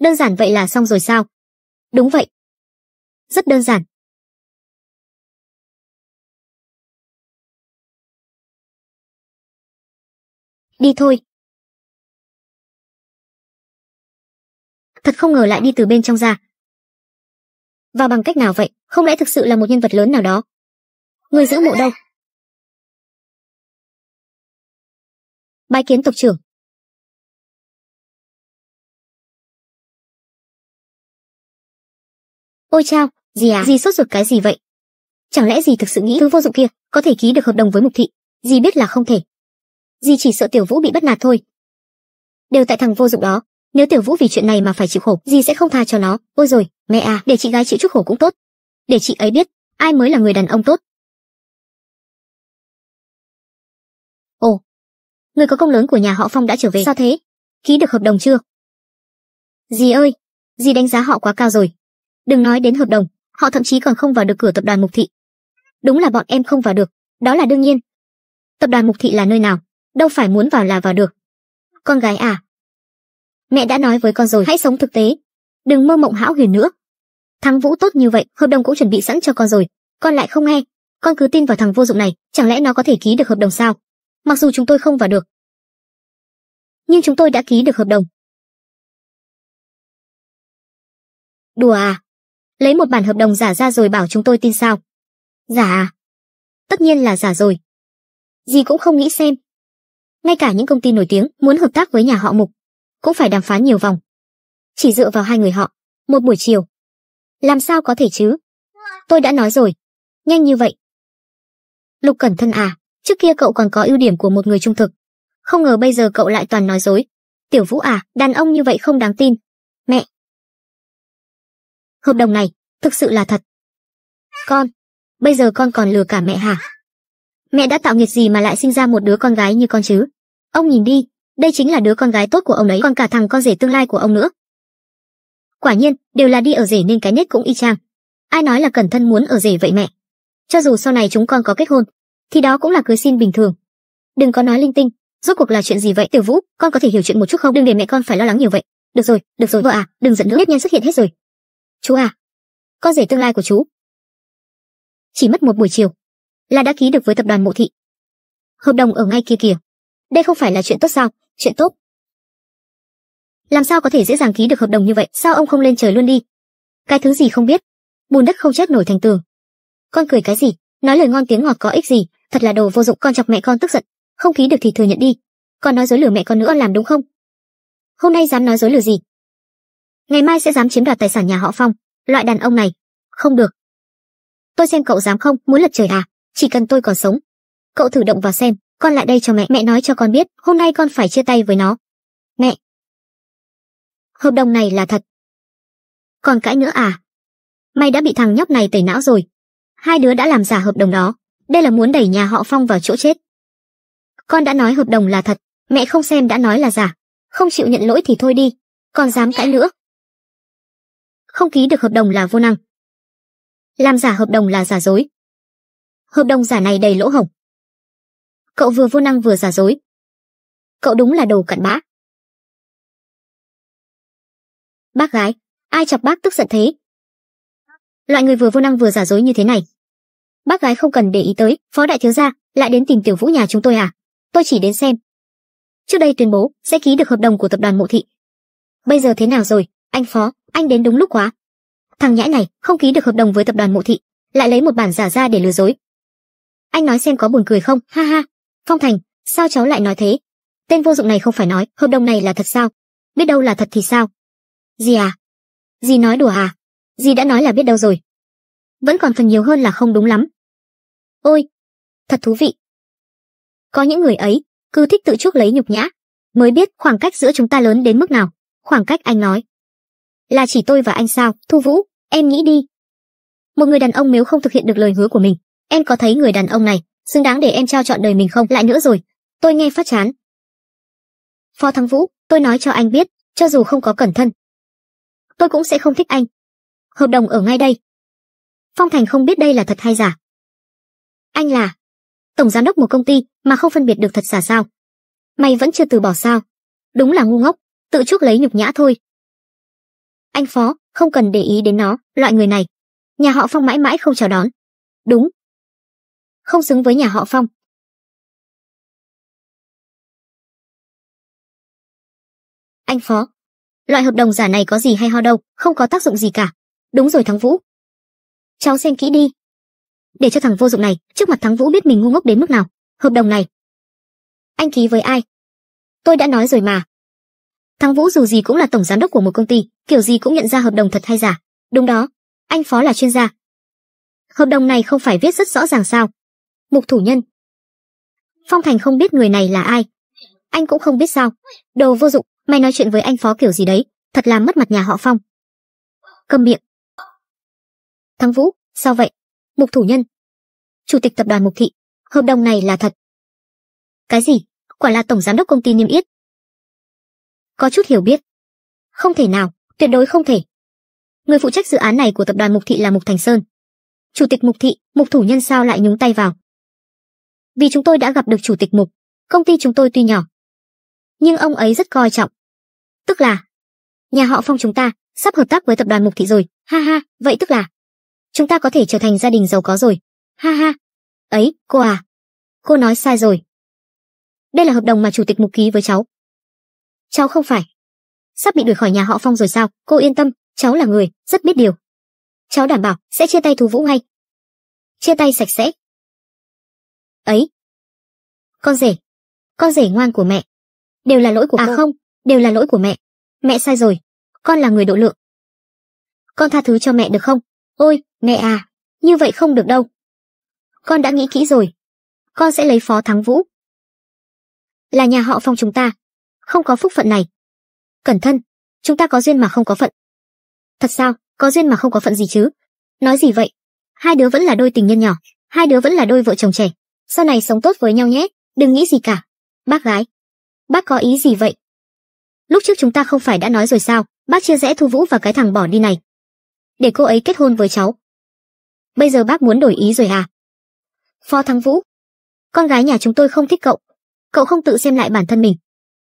đơn giản vậy là xong rồi sao đúng vậy rất đơn giản đi thôi thật không ngờ lại đi từ bên trong ra và bằng cách nào vậy không lẽ thực sự là một nhân vật lớn nào đó người giữ mộ đâu bái kiến tộc trưởng ôi chao gì à gì sốt ruột cái gì vậy chẳng lẽ gì thực sự nghĩ thứ vô dụng kia có thể ký được hợp đồng với mục thị gì biết là không thể gì chỉ sợ tiểu vũ bị bắt nạt thôi đều tại thằng vô dụng đó nếu tiểu vũ vì chuyện này mà phải chịu khổ di sẽ không tha cho nó ôi rồi mẹ à để chị gái chịu chút khổ cũng tốt để chị ấy biết ai mới là người đàn ông tốt ồ người có công lớn của nhà họ phong đã trở về sao thế ký được hợp đồng chưa dì ơi dì đánh giá họ quá cao rồi đừng nói đến hợp đồng họ thậm chí còn không vào được cửa tập đoàn mục thị đúng là bọn em không vào được đó là đương nhiên tập đoàn mục thị là nơi nào đâu phải muốn vào là vào được con gái à mẹ đã nói với con rồi hãy sống thực tế đừng mơ mộng hão huyền nữa thắng vũ tốt như vậy hợp đồng cũng chuẩn bị sẵn cho con rồi con lại không nghe con cứ tin vào thằng vô dụng này chẳng lẽ nó có thể ký được hợp đồng sao mặc dù chúng tôi không vào được nhưng chúng tôi đã ký được hợp đồng đùa à lấy một bản hợp đồng giả ra rồi bảo chúng tôi tin sao giả à tất nhiên là giả rồi gì cũng không nghĩ xem ngay cả những công ty nổi tiếng muốn hợp tác với nhà họ mục cũng phải đàm phán nhiều vòng. Chỉ dựa vào hai người họ, một buổi chiều. Làm sao có thể chứ? Tôi đã nói rồi, nhanh như vậy. Lục Cẩn Thân à, trước kia cậu còn có ưu điểm của một người trung thực. Không ngờ bây giờ cậu lại toàn nói dối. Tiểu Vũ à, đàn ông như vậy không đáng tin. Mẹ. Hợp đồng này, thực sự là thật. Con, bây giờ con còn lừa cả mẹ hả? Mẹ đã tạo nghiệt gì mà lại sinh ra một đứa con gái như con chứ? Ông nhìn đi, đây chính là đứa con gái tốt của ông ấy còn cả thằng con rể tương lai của ông nữa quả nhiên đều là đi ở rể nên cái nết cũng y chang ai nói là cẩn thân muốn ở rể vậy mẹ cho dù sau này chúng con có kết hôn thì đó cũng là cưới xin bình thường đừng có nói linh tinh rốt cuộc là chuyện gì vậy tiểu vũ con có thể hiểu chuyện một chút không đừng để mẹ con phải lo lắng nhiều vậy được rồi được rồi vợ à đừng giận nữa nếp nhân xuất hiện hết rồi chú à con rể tương lai của chú chỉ mất một buổi chiều là đã ký được với tập đoàn mộ thị hợp đồng ở ngay kia kìa đây không phải là chuyện tốt sao? Chuyện tốt. Làm sao có thể dễ dàng ký được hợp đồng như vậy, sao ông không lên trời luôn đi? Cái thứ gì không biết, bùn đất không chết nổi thành tường. Con cười cái gì, nói lời ngon tiếng ngọt có ích gì, thật là đồ vô dụng, con chọc mẹ con tức giận, không ký được thì thừa nhận đi, Con nói dối lừa mẹ con nữa làm đúng không? Hôm nay dám nói dối lừa gì? Ngày mai sẽ dám chiếm đoạt tài sản nhà họ Phong, loại đàn ông này, không được. Tôi xem cậu dám không, muốn lật trời à, chỉ cần tôi còn sống. Cậu thử động vào xem, con lại đây cho mẹ mẹ nói cho con biết hôm nay con phải chia tay với nó mẹ hợp đồng này là thật còn cãi nữa à mày đã bị thằng nhóc này tẩy não rồi hai đứa đã làm giả hợp đồng đó đây là muốn đẩy nhà họ phong vào chỗ chết con đã nói hợp đồng là thật mẹ không xem đã nói là giả không chịu nhận lỗi thì thôi đi con dám cãi nữa không ký được hợp đồng là vô năng làm giả hợp đồng là giả dối hợp đồng giả này đầy lỗ hổng Cậu vừa vô năng vừa giả dối. Cậu đúng là đồ cặn bã. Bác gái, ai chọc bác tức giận thế? Loại người vừa vô năng vừa giả dối như thế này. Bác gái không cần để ý tới, phó đại thiếu gia, lại đến tìm tiểu vũ nhà chúng tôi à? Tôi chỉ đến xem. Trước đây tuyên bố sẽ ký được hợp đồng của tập đoàn mộ thị. Bây giờ thế nào rồi, anh phó, anh đến đúng lúc quá. Thằng nhãi này không ký được hợp đồng với tập đoàn mộ thị, lại lấy một bản giả ra để lừa dối. Anh nói xem có buồn cười không, ha ha, Phong Thành, sao cháu lại nói thế? Tên vô dụng này không phải nói, hợp đồng này là thật sao? Biết đâu là thật thì sao? Dì à? Dì nói đùa à? Dì đã nói là biết đâu rồi. Vẫn còn phần nhiều hơn là không đúng lắm. Ôi, thật thú vị. Có những người ấy, cứ thích tự chuốc lấy nhục nhã, mới biết khoảng cách giữa chúng ta lớn đến mức nào. Khoảng cách anh nói. Là chỉ tôi và anh sao, Thu Vũ, em nghĩ đi. Một người đàn ông nếu không thực hiện được lời hứa của mình, em có thấy người đàn ông này xứng đáng để em trao chọn đời mình không lại nữa rồi tôi nghe phát chán phó thắng vũ tôi nói cho anh biết cho dù không có cẩn thân tôi cũng sẽ không thích anh hợp đồng ở ngay đây phong thành không biết đây là thật hay giả anh là tổng giám đốc một công ty mà không phân biệt được thật giả sao mày vẫn chưa từ bỏ sao đúng là ngu ngốc tự chuốc lấy nhục nhã thôi anh phó không cần để ý đến nó loại người này nhà họ phong mãi mãi không chào đón đúng không xứng với nhà họ Phong. Anh Phó, loại hợp đồng giả này có gì hay ho đâu, không có tác dụng gì cả. Đúng rồi Thắng Vũ. Cháu xem kỹ đi. Để cho thằng vô dụng này, trước mặt Thắng Vũ biết mình ngu ngốc đến mức nào. Hợp đồng này. Anh ký với ai? Tôi đã nói rồi mà. Thắng Vũ dù gì cũng là tổng giám đốc của một công ty, kiểu gì cũng nhận ra hợp đồng thật hay giả. Đúng đó, anh Phó là chuyên gia. Hợp đồng này không phải viết rất rõ ràng sao? Mục thủ nhân. Phong Thành không biết người này là ai. Anh cũng không biết sao. Đồ vô dụng, mày nói chuyện với anh phó kiểu gì đấy, thật là mất mặt nhà họ Phong. Câm miệng. Thắng Vũ, sao vậy? Mục thủ nhân. Chủ tịch tập đoàn Mục Thị, hợp đồng này là thật. Cái gì? Quả là tổng giám đốc công ty niêm yết. Có chút hiểu biết. Không thể nào, tuyệt đối không thể. Người phụ trách dự án này của tập đoàn Mục Thị là Mục Thành Sơn. Chủ tịch Mục Thị, Mục thủ nhân sao lại nhúng tay vào? vì chúng tôi đã gặp được chủ tịch mục công ty chúng tôi tuy nhỏ nhưng ông ấy rất coi trọng tức là nhà họ phong chúng ta sắp hợp tác với tập đoàn mục thị rồi ha ha vậy tức là chúng ta có thể trở thành gia đình giàu có rồi ha ha ấy cô à cô nói sai rồi đây là hợp đồng mà chủ tịch mục ký với cháu cháu không phải sắp bị đuổi khỏi nhà họ phong rồi sao cô yên tâm cháu là người rất biết điều cháu đảm bảo sẽ chia tay thú vũ ngay chia tay sạch sẽ ấy. Con rể, con rể ngoan của mẹ, đều là lỗi của à con. không, đều là lỗi của mẹ. Mẹ sai rồi, con là người độ lượng. Con tha thứ cho mẹ được không? Ôi, mẹ à, như vậy không được đâu. Con đã nghĩ kỹ rồi. Con sẽ lấy phó thắng vũ. Là nhà họ phong chúng ta, không có phúc phận này. Cẩn thân, chúng ta có duyên mà không có phận. Thật sao, có duyên mà không có phận gì chứ? Nói gì vậy? Hai đứa vẫn là đôi tình nhân nhỏ, hai đứa vẫn là đôi vợ chồng trẻ, sau này sống tốt với nhau nhé đừng nghĩ gì cả bác gái bác có ý gì vậy lúc trước chúng ta không phải đã nói rồi sao bác chia rẽ thu vũ và cái thằng bỏ đi này để cô ấy kết hôn với cháu bây giờ bác muốn đổi ý rồi à phó thắng vũ con gái nhà chúng tôi không thích cậu cậu không tự xem lại bản thân mình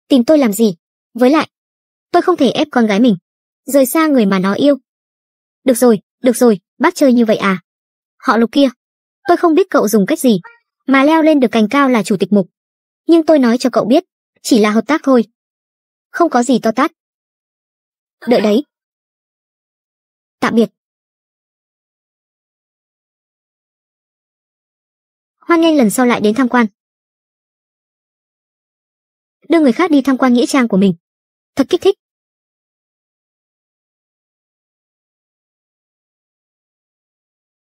tìm tôi làm gì với lại tôi không thể ép con gái mình rời xa người mà nó yêu được rồi được rồi bác chơi như vậy à họ lục kia tôi không biết cậu dùng cách gì mà leo lên được cành cao là chủ tịch mục nhưng tôi nói cho cậu biết chỉ là hợp tác thôi không có gì to tát đợi đấy tạm biệt hoan nghênh lần sau lại đến tham quan đưa người khác đi tham quan nghĩa trang của mình thật kích thích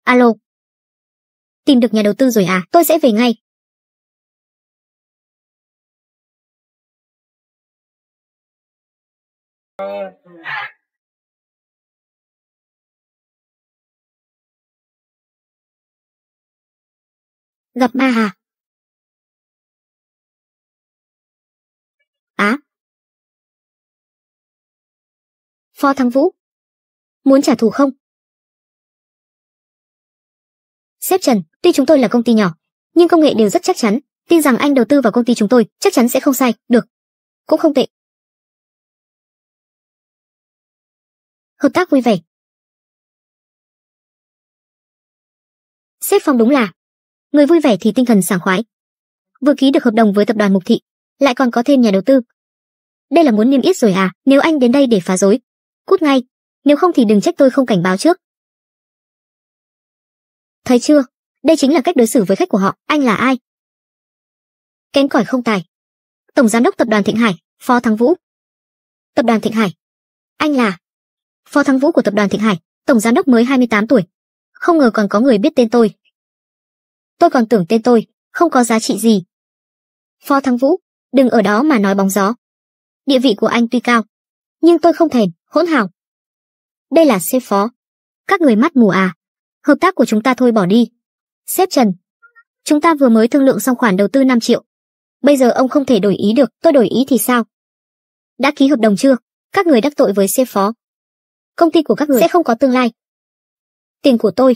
alo tìm được nhà đầu tư rồi à tôi sẽ về ngay gặp ma hả á à? phó thắng vũ muốn trả thù không sếp trần tuy chúng tôi là công ty nhỏ nhưng công nghệ đều rất chắc chắn tin rằng anh đầu tư vào công ty chúng tôi chắc chắn sẽ không sai được cũng không tệ hợp tác vui vẻ sếp phong đúng là người vui vẻ thì tinh thần sảng khoái vừa ký được hợp đồng với tập đoàn mục thị lại còn có thêm nhà đầu tư đây là muốn niêm yết rồi à nếu anh đến đây để phá rối cút ngay nếu không thì đừng trách tôi không cảnh báo trước thấy chưa đây chính là cách đối xử với khách của họ anh là ai kém cỏi không tài tổng giám đốc tập đoàn thịnh hải phó thắng vũ tập đoàn thịnh hải anh là phó thắng vũ của tập đoàn thịnh hải tổng giám đốc mới 28 tuổi không ngờ còn có người biết tên tôi tôi còn tưởng tên tôi không có giá trị gì phó thắng vũ đừng ở đó mà nói bóng gió địa vị của anh tuy cao nhưng tôi không thèm hỗn hào đây là xe phó các người mắt mù à hợp tác của chúng ta thôi bỏ đi. Sếp Trần, chúng ta vừa mới thương lượng xong khoản đầu tư 5 triệu. Bây giờ ông không thể đổi ý được, tôi đổi ý thì sao? Đã ký hợp đồng chưa? Các người đắc tội với sếp phó. Công ty của các người sẽ không có tương lai. Tiền của tôi.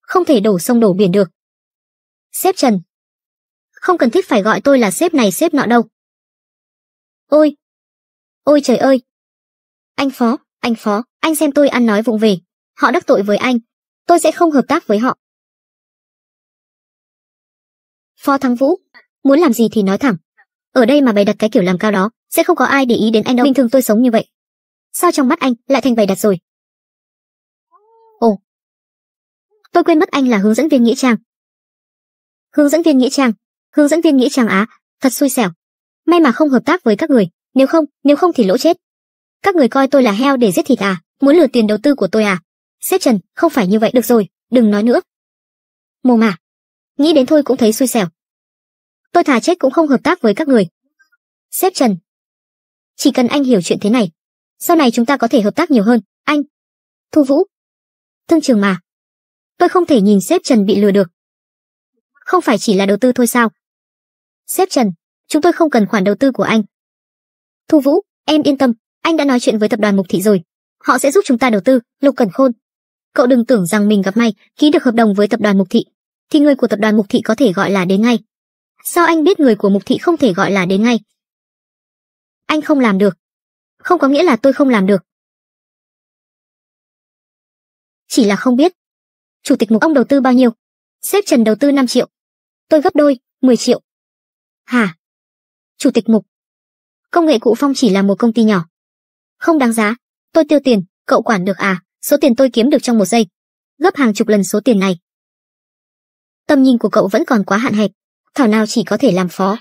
Không thể đổ sông đổ biển được. Sếp Trần. Không cần thiết phải gọi tôi là sếp này sếp nọ đâu. Ôi. Ôi trời ơi. Anh phó, anh phó, anh xem tôi ăn nói vụng về. Họ đắc tội với anh, tôi sẽ không hợp tác với họ. Phó Thắng Vũ, muốn làm gì thì nói thẳng. Ở đây mà bày đặt cái kiểu làm cao đó, sẽ không có ai để ý đến anh đâu. Bình thường tôi sống như vậy. Sao trong mắt anh lại thành bày đặt rồi? Ồ, tôi quên mất anh là hướng dẫn viên Nghĩa Trang. Hướng dẫn viên Nghĩa Trang, hướng dẫn viên Nghĩa Trang Á, thật xui xẻo. May mà không hợp tác với các người, nếu không, nếu không thì lỗ chết. Các người coi tôi là heo để giết thịt à, muốn lừa tiền đầu tư của tôi à? Xếp Trần, không phải như vậy được rồi, đừng nói nữa. Mồ mả. Nghĩ đến thôi cũng thấy xui xẻo. Tôi thà chết cũng không hợp tác với các người. Xếp Trần. Chỉ cần anh hiểu chuyện thế này, sau này chúng ta có thể hợp tác nhiều hơn, anh. Thu Vũ. Thương trường mà. Tôi không thể nhìn xếp Trần bị lừa được. Không phải chỉ là đầu tư thôi sao? Xếp Trần, chúng tôi không cần khoản đầu tư của anh. Thu Vũ, em yên tâm, anh đã nói chuyện với tập đoàn Mục Thị rồi. Họ sẽ giúp chúng ta đầu tư, Lục Cẩn Khôn, cậu đừng tưởng rằng mình gặp may ký được hợp đồng với tập đoàn mục thị thì người của tập đoàn mục thị có thể gọi là đến ngay sao anh biết người của mục thị không thể gọi là đến ngay anh không làm được không có nghĩa là tôi không làm được chỉ là không biết chủ tịch mục ông đầu tư bao nhiêu sếp trần đầu tư 5 triệu tôi gấp đôi 10 triệu hả chủ tịch mục công nghệ cụ phong chỉ là một công ty nhỏ không đáng giá tôi tiêu tiền cậu quản được à Số tiền tôi kiếm được trong một giây, gấp hàng chục lần số tiền này. Tâm nhìn của cậu vẫn còn quá hạn hẹp, thảo nào chỉ có thể làm phó.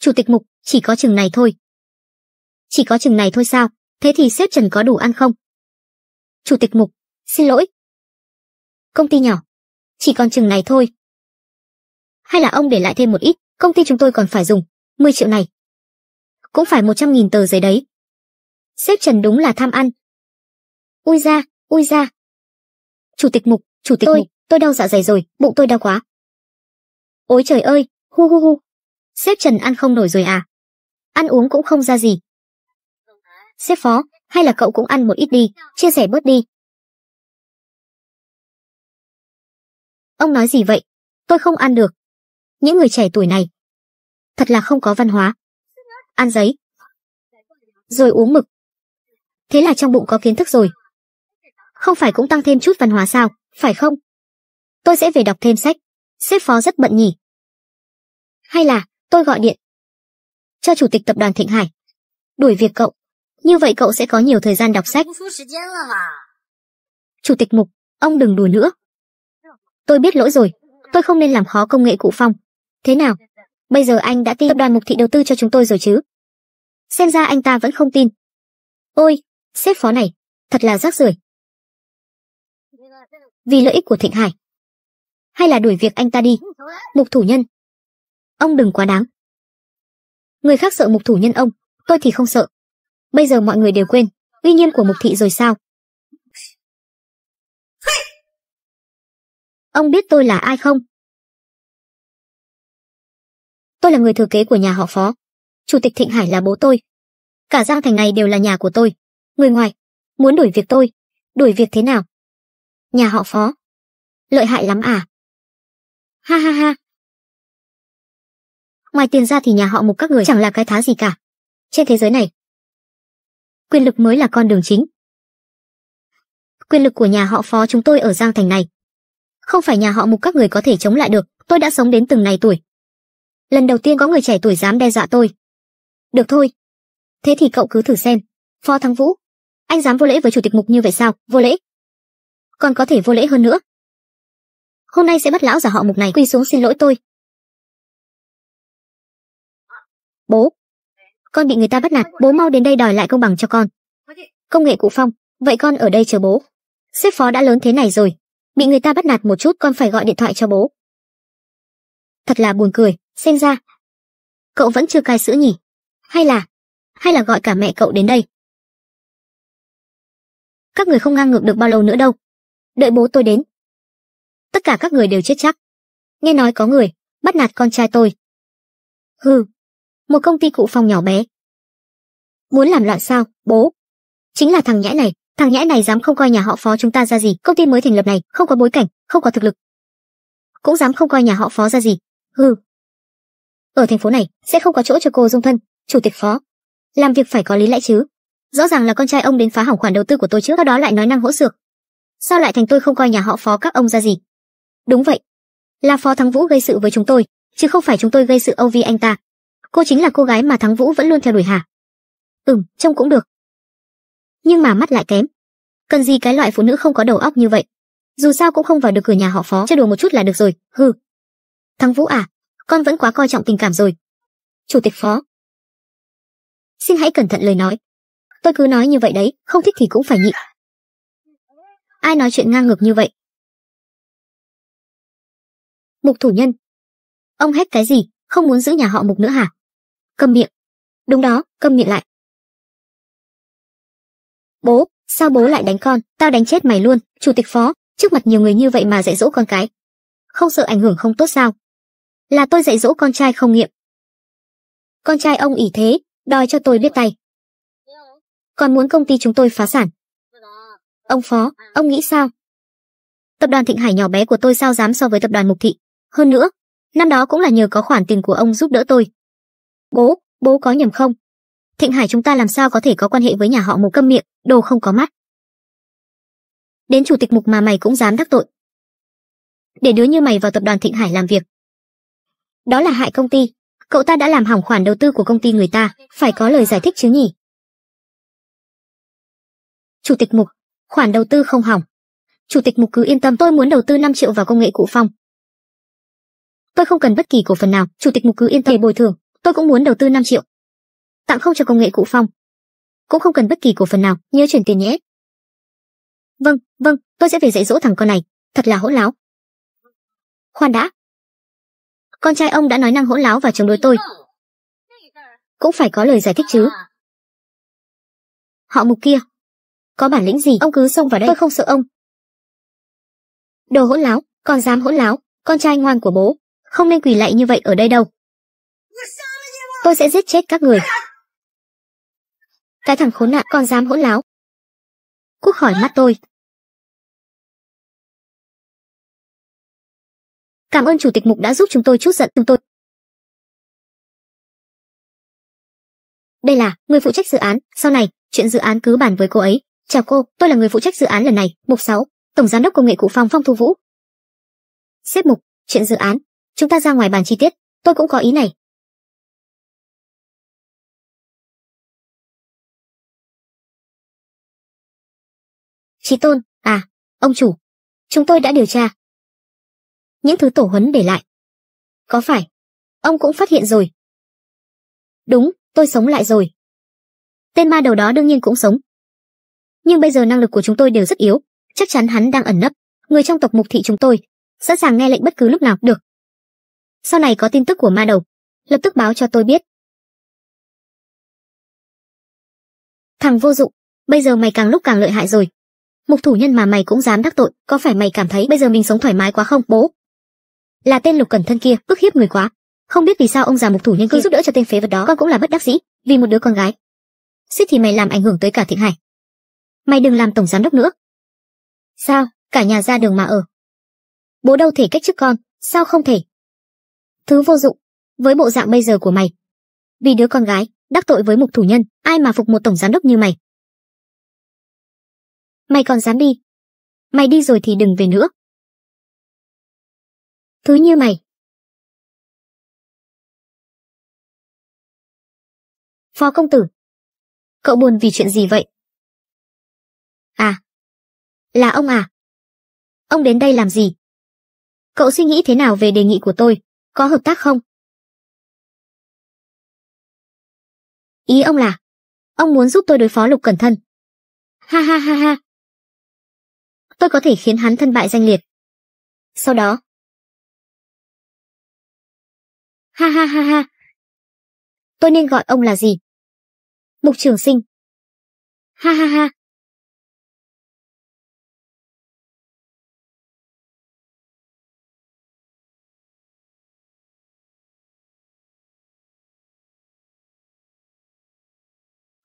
Chủ tịch Mục, chỉ có chừng này thôi. Chỉ có chừng này thôi sao, thế thì sếp Trần có đủ ăn không? Chủ tịch Mục, xin lỗi. Công ty nhỏ, chỉ còn chừng này thôi. Hay là ông để lại thêm một ít, công ty chúng tôi còn phải dùng, 10 triệu này. Cũng phải 100.000 tờ giấy đấy sếp Trần đúng là tham ăn. Ui ra, ui ra. Chủ tịch Mục, chủ tịch tôi, Mục, tôi đau dạ dày rồi, bụng tôi đau quá. Ôi trời ơi, hu hu hu. Sếp Trần ăn không nổi rồi à? Ăn uống cũng không ra gì. Sếp phó, hay là cậu cũng ăn một ít đi, chia sẻ bớt đi. Ông nói gì vậy? Tôi không ăn được. Những người trẻ tuổi này, thật là không có văn hóa. Ăn giấy, rồi uống mực, thế là trong bụng có kiến thức rồi. Không phải cũng tăng thêm chút văn hóa sao, phải không? Tôi sẽ về đọc thêm sách, sếp phó rất bận nhỉ. Hay là, tôi gọi điện cho chủ tịch tập đoàn Thịnh Hải, đuổi việc cậu, như vậy cậu sẽ có nhiều thời gian đọc sách. Chủ tịch Mục, ông đừng đùa nữa. Tôi biết lỗi rồi, tôi không nên làm khó công nghệ cụ Phong. Thế nào? Bây giờ anh đã tin tập đoàn Mục Thị đầu tư cho chúng tôi rồi chứ? Xem ra anh ta vẫn không tin. Ôi, Xếp phó này, thật là rác rưởi. Vì lợi ích của Thịnh Hải, hay là đuổi việc anh ta đi, mục thủ nhân. Ông đừng quá đáng. Người khác sợ mục thủ nhân ông, tôi thì không sợ. Bây giờ mọi người đều quên, uy nghiêm của mục thị rồi sao? Ông biết tôi là ai không? Tôi là người thừa kế của nhà họ phó. Chủ tịch Thịnh Hải là bố tôi. Cả Giang Thành này đều là nhà của tôi. Người ngoài, muốn đuổi việc tôi, đuổi việc thế nào? Nhà họ phó. Lợi hại lắm à? Ha ha ha. Ngoài tiền ra thì nhà họ mục các người chẳng là cái thá gì cả. Trên thế giới này, quyền lực mới là con đường chính. Quyền lực của nhà họ phó chúng tôi ở Giang Thành này. Không phải nhà họ mục các người có thể chống lại được, tôi đã sống đến từng này tuổi. Lần đầu tiên có người trẻ tuổi dám đe dọa tôi. Được thôi. Thế thì cậu cứ thử xem. Phó Thắng Vũ, anh dám vô lễ với chủ tịch mục như vậy sao vô lễ còn có thể vô lễ hơn nữa hôm nay sẽ bắt lão giả họ mục này quỳ xuống xin lỗi tôi bố con bị người ta bắt nạt bố mau đến đây đòi lại công bằng cho con công nghệ cụ phong vậy con ở đây chờ bố sếp phó đã lớn thế này rồi bị người ta bắt nạt một chút con phải gọi điện thoại cho bố thật là buồn cười xem ra cậu vẫn chưa cai sữa nhỉ hay là hay là gọi cả mẹ cậu đến đây các người không ngang ngược được bao lâu nữa đâu đợi bố tôi đến tất cả các người đều chết chắc nghe nói có người bắt nạt con trai tôi hừ một công ty cụ phòng nhỏ bé muốn làm loạn sao bố chính là thằng nhãi này thằng nhãi này dám không coi nhà họ phó chúng ta ra gì công ty mới thành lập này không có bối cảnh không có thực lực cũng dám không coi nhà họ phó ra gì hừ ở thành phố này sẽ không có chỗ cho cô dung thân chủ tịch phó làm việc phải có lý lẽ chứ rõ ràng là con trai ông đến phá hỏng khoản đầu tư của tôi trước sau đó lại nói năng hỗ xược sao lại thành tôi không coi nhà họ phó các ông ra gì đúng vậy là phó thắng vũ gây sự với chúng tôi chứ không phải chúng tôi gây sự âu vì anh ta cô chính là cô gái mà thắng vũ vẫn luôn theo đuổi hả ừm trông cũng được nhưng mà mắt lại kém cần gì cái loại phụ nữ không có đầu óc như vậy dù sao cũng không vào được cửa nhà họ phó chơi đùa một chút là được rồi hừ thắng vũ à con vẫn quá coi trọng tình cảm rồi chủ tịch phó xin hãy cẩn thận lời nói tôi cứ nói như vậy đấy, không thích thì cũng phải nhịn. Ai nói chuyện ngang ngược như vậy? Mục thủ nhân. Ông hét cái gì, không muốn giữ nhà họ mục nữa hả? Câm miệng. Đúng đó, câm miệng lại. Bố, sao bố lại đánh con, tao đánh chết mày luôn, chủ tịch phó, trước mặt nhiều người như vậy mà dạy dỗ con cái. Không sợ ảnh hưởng không tốt sao? Là tôi dạy dỗ con trai không nghiệm. Con trai ông ỉ thế, đòi cho tôi biết tay còn muốn công ty chúng tôi phá sản. Ông Phó, ông nghĩ sao? Tập đoàn Thịnh Hải nhỏ bé của tôi sao dám so với tập đoàn Mục Thị. Hơn nữa, năm đó cũng là nhờ có khoản tiền của ông giúp đỡ tôi. Bố, bố có nhầm không? Thịnh Hải chúng ta làm sao có thể có quan hệ với nhà họ Mục câm miệng, đồ không có mắt. Đến chủ tịch Mục mà mày cũng dám đắc tội. Để đứa như mày vào tập đoàn Thịnh Hải làm việc. Đó là hại công ty. Cậu ta đã làm hỏng khoản đầu tư của công ty người ta, phải có lời giải thích chứ nhỉ? Chủ tịch Mục, khoản đầu tư không hỏng. Chủ tịch Mục cứ yên tâm, tôi muốn đầu tư 5 triệu vào công nghệ cụ Phong. Tôi không cần bất kỳ cổ phần nào, chủ tịch Mục cứ yên tâm để bồi thường, tôi cũng muốn đầu tư 5 triệu. Tạm không cho công nghệ cụ Phong. Cũng không cần bất kỳ cổ phần nào, nhớ chuyển tiền nhé. Vâng, vâng, tôi sẽ về dạy dỗ thằng con này, thật là hỗn láo. Khoan đã. Con trai ông đã nói năng hỗn láo và chống đối tôi. Cũng phải có lời giải thích chứ. Họ mục kia, có bản lĩnh gì ông cứ xông vào đây tôi không sợ ông đồ hỗn láo còn dám hỗn láo con trai ngoan của bố không nên quỳ lạy như vậy ở đây đâu tôi sẽ giết chết các người cái thằng khốn nạn còn dám hỗn láo cút khỏi mắt tôi cảm ơn chủ tịch mục đã giúp chúng tôi chút giận chúng tôi đây là người phụ trách dự án sau này chuyện dự án cứ bàn với cô ấy Chào cô, tôi là người phụ trách dự án lần này, mục 6, Tổng giám đốc công nghệ Cụ Phong Phong Thu Vũ. Xếp mục, chuyện dự án, chúng ta ra ngoài bàn chi tiết, tôi cũng có ý này. Chí Tôn, à, ông chủ, chúng tôi đã điều tra. Những thứ tổ huấn để lại. Có phải, ông cũng phát hiện rồi. Đúng, tôi sống lại rồi. Tên ma đầu đó đương nhiên cũng sống, nhưng bây giờ năng lực của chúng tôi đều rất yếu, chắc chắn hắn đang ẩn nấp. Người trong tộc Mục thị chúng tôi sẵn sàng nghe lệnh bất cứ lúc nào được. Sau này có tin tức của ma đầu, lập tức báo cho tôi biết. Thằng vô dụng, bây giờ mày càng lúc càng lợi hại rồi. Mục thủ nhân mà mày cũng dám đắc tội, có phải mày cảm thấy bây giờ mình sống thoải mái quá không, bố? Là tên lục cẩn thân kia, ức hiếp người quá. Không biết vì sao ông già mục thủ nhân cứ giúp đỡ cho tên phế vật đó, con cũng là bất đắc dĩ, vì một đứa con gái. Xít thì mày làm ảnh hưởng tới cả thịnh hải, mày đừng làm tổng giám đốc nữa. Sao, cả nhà ra đường mà ở. Bố đâu thể cách chức con, sao không thể? Thứ vô dụng, với bộ dạng bây giờ của mày. Vì đứa con gái, đắc tội với mục thủ nhân, ai mà phục một tổng giám đốc như mày. Mày còn dám đi. Mày đi rồi thì đừng về nữa. Thứ như mày. Phó công tử. Cậu buồn vì chuyện gì vậy? À, là ông à? Ông đến đây làm gì? Cậu suy nghĩ thế nào về đề nghị của tôi? Có hợp tác không? Ý ông là, ông muốn giúp tôi đối phó Lục Cẩn Thân. Ha ha ha ha. Tôi có thể khiến hắn thân bại danh liệt. Sau đó. Ha ha ha ha. Tôi nên gọi ông là gì? Mục trưởng sinh. Ha ha ha.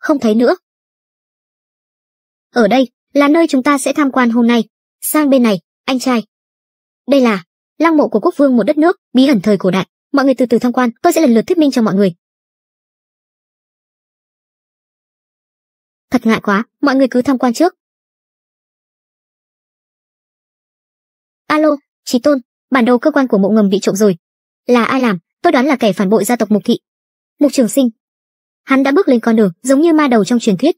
không thấy nữa. Ở đây là nơi chúng ta sẽ tham quan hôm nay. Sang bên này, anh trai. Đây là lăng mộ của quốc vương một đất nước bí ẩn thời cổ đại. Mọi người từ từ tham quan, tôi sẽ lần lượt thuyết minh cho mọi người. Thật ngại quá, mọi người cứ tham quan trước. Alo, Chí Tôn, bản đồ cơ quan của mộ ngầm bị trộm rồi. Là ai làm? Tôi đoán là kẻ phản bội gia tộc Mục Thị. Mục Trường Sinh, hắn đã bước lên con đường giống như ma đầu trong truyền thuyết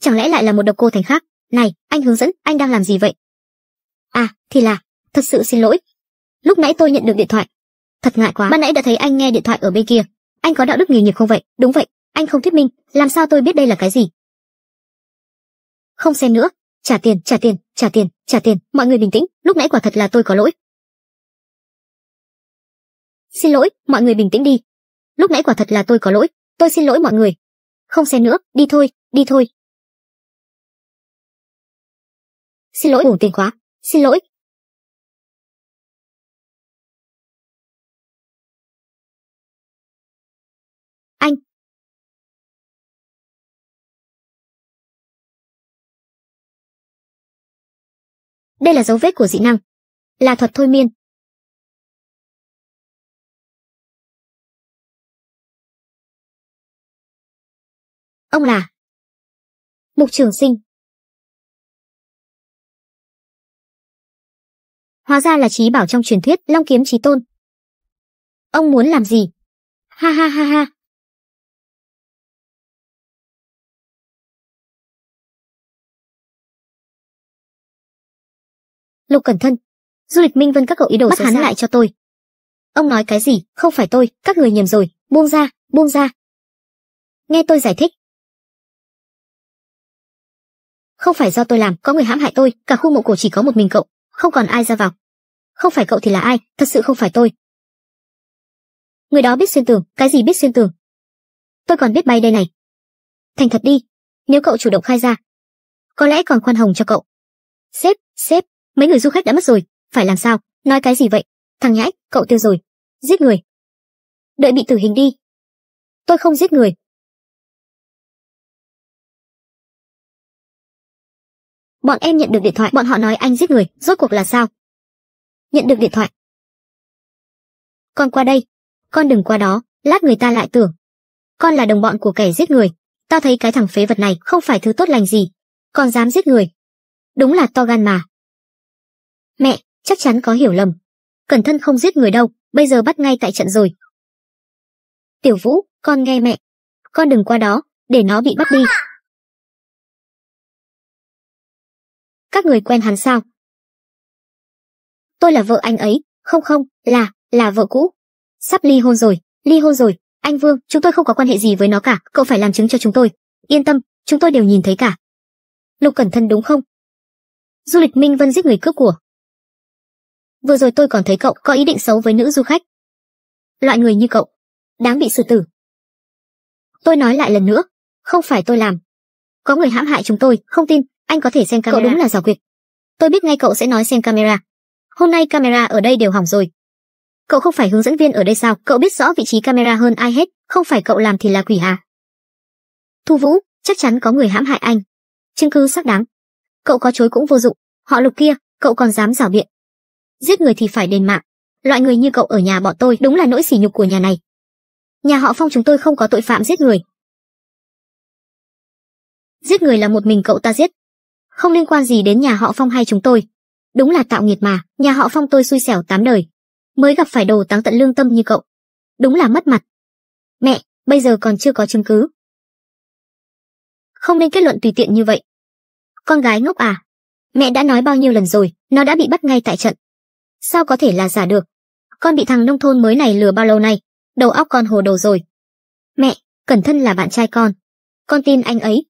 chẳng lẽ lại là một độc cô thành khác này anh hướng dẫn anh đang làm gì vậy à thì là thật sự xin lỗi lúc nãy tôi nhận được điện thoại thật ngại quá ban nãy đã thấy anh nghe điện thoại ở bên kia anh có đạo đức nghề nghiệp không vậy đúng vậy anh không thuyết minh làm sao tôi biết đây là cái gì không xem nữa trả tiền trả tiền trả tiền trả tiền mọi người bình tĩnh lúc nãy quả thật là tôi có lỗi xin lỗi mọi người bình tĩnh đi lúc nãy quả thật là tôi có lỗi tôi xin lỗi mọi người không xe nữa đi thôi đi thôi xin lỗi ủ tiền quá xin lỗi anh đây là dấu vết của dị năng là thuật thôi miên Ông là Mục Trường Sinh Hóa ra là trí bảo trong truyền thuyết Long Kiếm trí Tôn. Ông muốn làm gì? Ha ha ha ha. Lục Cẩn Thân, du lịch Minh Vân các cậu ý đồ bắt hắn ra. lại cho tôi. Ông nói cái gì? Không phải tôi, các người nhầm rồi, buông ra, buông ra. Nghe tôi giải thích, không phải do tôi làm có người hãm hại tôi cả khu mộ cổ chỉ có một mình cậu không còn ai ra vào không phải cậu thì là ai thật sự không phải tôi người đó biết xuyên tường cái gì biết xuyên tường tôi còn biết bay đây này thành thật đi nếu cậu chủ động khai ra có lẽ còn khoan hồng cho cậu sếp sếp mấy người du khách đã mất rồi phải làm sao nói cái gì vậy thằng nhãi cậu tiêu rồi giết người đợi bị tử hình đi tôi không giết người bọn em nhận được điện thoại bọn họ nói anh giết người rốt cuộc là sao nhận được điện thoại con qua đây con đừng qua đó lát người ta lại tưởng con là đồng bọn của kẻ giết người tao thấy cái thằng phế vật này không phải thứ tốt lành gì con dám giết người đúng là to gan mà mẹ chắc chắn có hiểu lầm cẩn thân không giết người đâu bây giờ bắt ngay tại trận rồi tiểu vũ con nghe mẹ con đừng qua đó để nó bị bắt đi các người quen hắn sao? Tôi là vợ anh ấy, không không, là, là vợ cũ. Sắp ly hôn rồi, ly hôn rồi, anh Vương, chúng tôi không có quan hệ gì với nó cả, cậu phải làm chứng cho chúng tôi. Yên tâm, chúng tôi đều nhìn thấy cả. Lục cẩn thân đúng không? Du lịch Minh Vân giết người cướp của. Vừa rồi tôi còn thấy cậu có ý định xấu với nữ du khách. Loại người như cậu, đáng bị xử tử. Tôi nói lại lần nữa, không phải tôi làm. Có người hãm hại chúng tôi, không tin, anh có thể xem camera. Cậu đúng là giàu quyệt. Tôi biết ngay cậu sẽ nói xem camera. Hôm nay camera ở đây đều hỏng rồi. Cậu không phải hướng dẫn viên ở đây sao? Cậu biết rõ vị trí camera hơn ai hết, không phải cậu làm thì là quỷ hà. Thu Vũ, chắc chắn có người hãm hại anh. Chứng cứ xác đáng. Cậu có chối cũng vô dụng, họ lục kia, cậu còn dám giảo biện. Giết người thì phải đền mạng. Loại người như cậu ở nhà bọn tôi đúng là nỗi sỉ nhục của nhà này. Nhà họ Phong chúng tôi không có tội phạm giết người. Giết người là một mình cậu ta giết, không liên quan gì đến nhà họ Phong hay chúng tôi. Đúng là tạo nghiệt mà, nhà họ Phong tôi xui xẻo tám đời, mới gặp phải đồ táng tận lương tâm như cậu. Đúng là mất mặt. Mẹ, bây giờ còn chưa có chứng cứ. Không nên kết luận tùy tiện như vậy. Con gái ngốc à? Mẹ đã nói bao nhiêu lần rồi, nó đã bị bắt ngay tại trận. Sao có thể là giả được? Con bị thằng nông thôn mới này lừa bao lâu nay, đầu óc con hồ đồ rồi. Mẹ, cẩn thân là bạn trai con. Con tin anh ấy.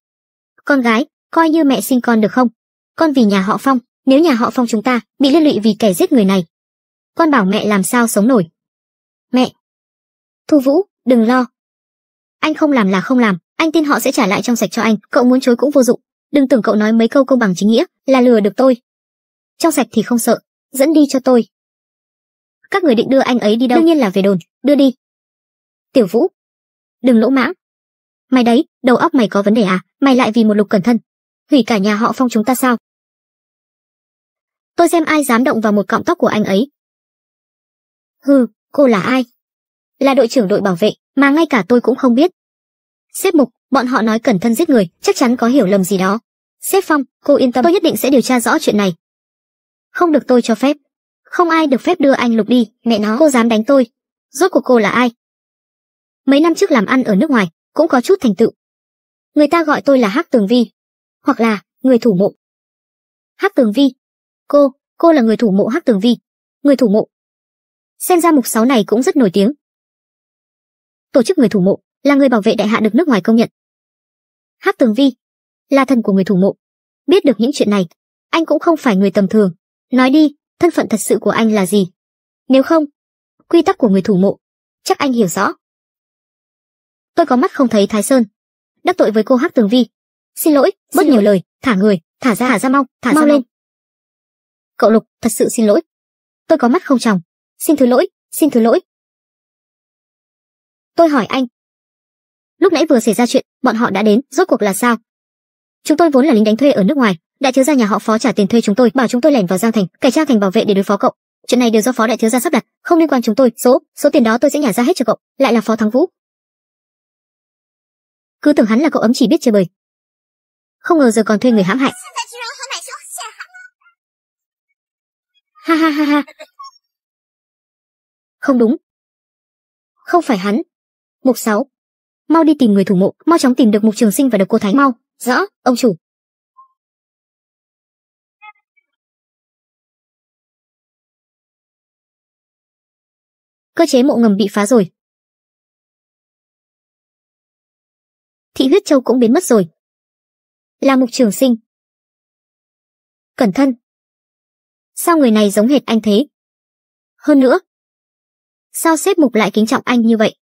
Con gái, coi như mẹ sinh con được không? Con vì nhà họ Phong, nếu nhà họ Phong chúng ta bị liên lụy vì kẻ giết người này, con bảo mẹ làm sao sống nổi. Mẹ! Thu Vũ, đừng lo. Anh không làm là không làm, anh tin họ sẽ trả lại trong sạch cho anh, cậu muốn chối cũng vô dụng. Đừng tưởng cậu nói mấy câu công bằng chính nghĩa là lừa được tôi. Trong sạch thì không sợ, dẫn đi cho tôi. Các người định đưa anh ấy đi đâu? Đương nhiên là về đồn, đưa đi. Tiểu Vũ! Đừng lỗ mãng! Mày đấy, đầu óc mày có vấn đề à? Mày lại vì một lục cẩn thân hủy cả nhà họ phong chúng ta sao tôi xem ai dám động vào một cọng tóc của anh ấy hừ cô là ai là đội trưởng đội bảo vệ mà ngay cả tôi cũng không biết xếp mục bọn họ nói cẩn thân giết người chắc chắn có hiểu lầm gì đó xếp phong cô yên tâm tôi nhất định sẽ điều tra rõ chuyện này không được tôi cho phép không ai được phép đưa anh lục đi mẹ nó cô dám đánh tôi rốt cuộc cô là ai mấy năm trước làm ăn ở nước ngoài cũng có chút thành tựu người ta gọi tôi là hắc tường vi hoặc là người thủ mộ. Hắc Tường Vi, cô, cô là người thủ mộ Hắc Tường Vi, người thủ mộ. Xem ra mục 6 này cũng rất nổi tiếng. Tổ chức người thủ mộ là người bảo vệ đại hạ được nước ngoài công nhận. Hắc Tường Vi là thần của người thủ mộ. Biết được những chuyện này, anh cũng không phải người tầm thường. Nói đi, thân phận thật sự của anh là gì? Nếu không, quy tắc của người thủ mộ, chắc anh hiểu rõ. Tôi có mắt không thấy Thái Sơn, đắc tội với cô Hắc Tường Vi, Xin lỗi, bớt nhiều lời, thả người, thả ra, thả ra mau, thả mau ra lên. Cậu Lục, thật sự xin lỗi. Tôi có mắt không chồng. Xin thứ lỗi, xin thứ lỗi. Tôi hỏi anh. Lúc nãy vừa xảy ra chuyện, bọn họ đã đến, rốt cuộc là sao? Chúng tôi vốn là lính đánh thuê ở nước ngoài, đại thiếu gia nhà họ Phó trả tiền thuê chúng tôi, bảo chúng tôi lẻn vào Giang Thành, cải trang thành bảo vệ để đối phó cậu. Chuyện này đều do Phó đại thiếu gia sắp đặt, không liên quan chúng tôi, số, số tiền đó tôi sẽ nhả ra hết cho cậu, lại là Phó Thắng Vũ. Cứ tưởng hắn là cậu ấm chỉ biết chơi bời, không ngờ giờ còn thuê người hãm hại Ha ha ha ha Không đúng Không phải hắn Mục 6 Mau đi tìm người thủ mộ Mau chóng tìm được mục trường sinh và được cô Thái mau Rõ, ông chủ Cơ chế mộ ngầm bị phá rồi Thị huyết châu cũng biến mất rồi là mục trường sinh. Cẩn thân! Sao người này giống hệt anh thế? Hơn nữa, sao xếp mục lại kính trọng anh như vậy?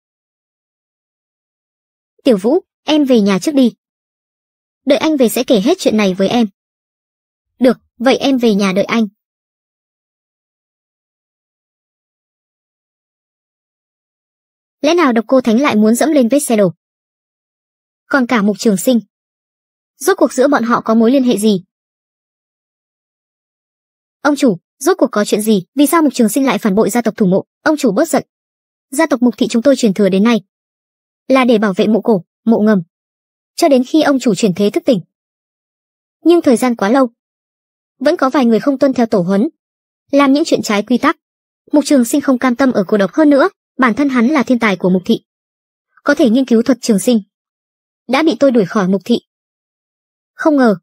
Tiểu Vũ, em về nhà trước đi. Đợi anh về sẽ kể hết chuyện này với em. Được, vậy em về nhà đợi anh. Lẽ nào độc cô Thánh lại muốn dẫm lên vết xe đổ? Còn cả mục trường sinh, rốt cuộc giữa bọn họ có mối liên hệ gì? Ông chủ, rốt cuộc có chuyện gì? Vì sao Mục Trường Sinh lại phản bội gia tộc thủ mộ? Ông chủ bớt giận. Gia tộc Mục thị chúng tôi truyền thừa đến nay là để bảo vệ mộ cổ, mộ ngầm, cho đến khi ông chủ chuyển thế thức tỉnh. Nhưng thời gian quá lâu, vẫn có vài người không tuân theo tổ huấn, làm những chuyện trái quy tắc. Mục Trường Sinh không cam tâm ở cô độc hơn nữa, bản thân hắn là thiên tài của Mục thị, có thể nghiên cứu thuật trường sinh. Đã bị tôi đuổi khỏi Mục thị, không ngờ,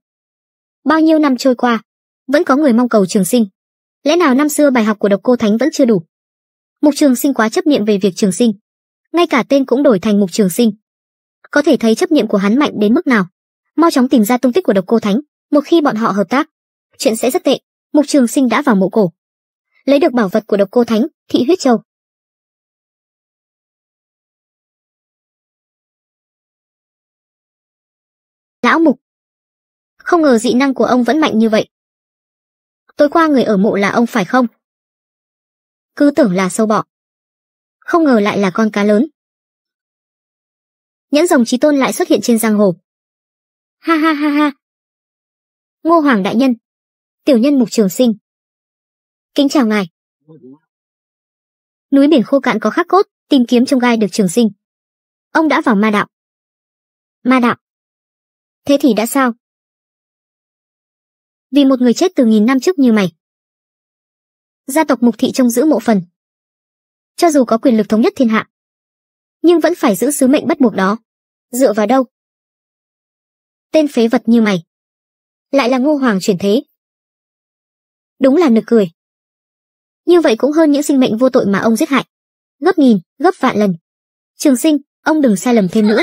bao nhiêu năm trôi qua, vẫn có người mong cầu trường sinh. Lẽ nào năm xưa bài học của độc cô Thánh vẫn chưa đủ? Mục Trường Sinh quá chấp niệm về việc trường sinh, ngay cả tên cũng đổi thành Mục Trường Sinh. Có thể thấy chấp niệm của hắn mạnh đến mức nào. Mau chóng tìm ra tung tích của độc cô Thánh, một khi bọn họ hợp tác, chuyện sẽ rất tệ. Mục Trường Sinh đã vào mộ cổ, lấy được bảo vật của độc cô Thánh, thị huyết châu. Lão Mục, không ngờ dị năng của ông vẫn mạnh như vậy tối qua người ở mộ là ông phải không cứ tưởng là sâu bọ không ngờ lại là con cá lớn nhẫn rồng trí tôn lại xuất hiện trên giang hồ ha ha ha ha ngô hoàng đại nhân tiểu nhân mục trường sinh kính chào ngài núi biển khô cạn có khắc cốt tìm kiếm trong gai được trường sinh ông đã vào ma đạo ma đạo thế thì đã sao vì một người chết từ nghìn năm trước như mày gia tộc mục thị trông giữ mộ phần cho dù có quyền lực thống nhất thiên hạ nhưng vẫn phải giữ sứ mệnh bắt buộc đó dựa vào đâu tên phế vật như mày lại là ngô hoàng chuyển thế đúng là nực cười như vậy cũng hơn những sinh mệnh vô tội mà ông giết hại gấp nghìn gấp vạn lần trường sinh ông đừng sai lầm thêm nữa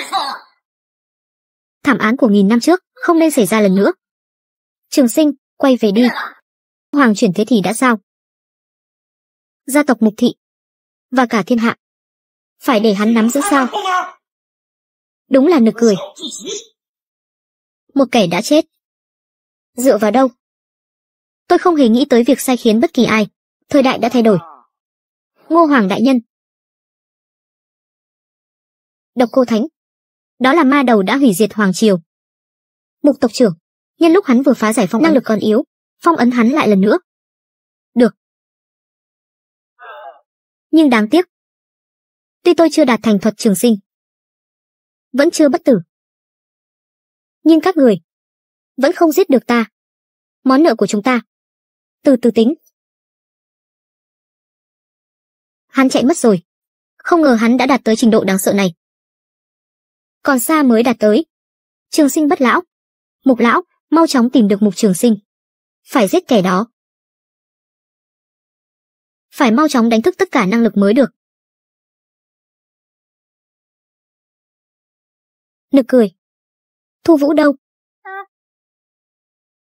thảm án của nghìn năm trước không nên xảy ra lần nữa trường sinh quay về đi. Hoàng chuyển thế thì đã sao? Gia tộc Mục Thị và cả thiên hạ, phải để hắn nắm giữ sao? Đúng là nực cười. Một kẻ đã chết. Dựa vào đâu? Tôi không hề nghĩ tới việc sai khiến bất kỳ ai. Thời đại đã thay đổi. Ngô Hoàng Đại Nhân Độc Cô Thánh Đó là ma đầu đã hủy diệt Hoàng Triều. Mục tộc trưởng nhân lúc hắn vừa phá giải phong năng ấn. lực còn yếu phong ấn hắn lại lần nữa được nhưng đáng tiếc tuy tôi chưa đạt thành thuật trường sinh vẫn chưa bất tử nhưng các người vẫn không giết được ta món nợ của chúng ta từ từ tính hắn chạy mất rồi không ngờ hắn đã đạt tới trình độ đáng sợ này còn xa mới đạt tới trường sinh bất lão mục lão mau chóng tìm được mục trường sinh. Phải giết kẻ đó. Phải mau chóng đánh thức tất cả năng lực mới được. Nực cười. Thu Vũ đâu?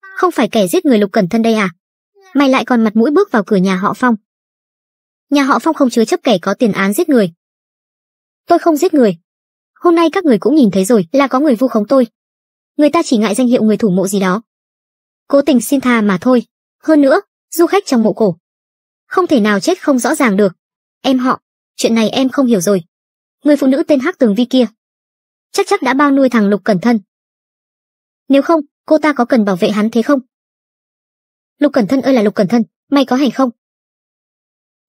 Không phải kẻ giết người lục cẩn thân đây à? Mày lại còn mặt mũi bước vào cửa nhà họ Phong. Nhà họ Phong không chứa chấp kẻ có tiền án giết người. Tôi không giết người. Hôm nay các người cũng nhìn thấy rồi là có người vu khống tôi, người ta chỉ ngại danh hiệu người thủ mộ gì đó. Cố tình xin tha mà thôi. Hơn nữa, du khách trong mộ cổ. Không thể nào chết không rõ ràng được. Em họ, chuyện này em không hiểu rồi. Người phụ nữ tên Hắc Tường Vi kia. Chắc chắc đã bao nuôi thằng Lục Cẩn Thân. Nếu không, cô ta có cần bảo vệ hắn thế không? Lục Cẩn Thân ơi là Lục Cẩn Thân, mày có hành không?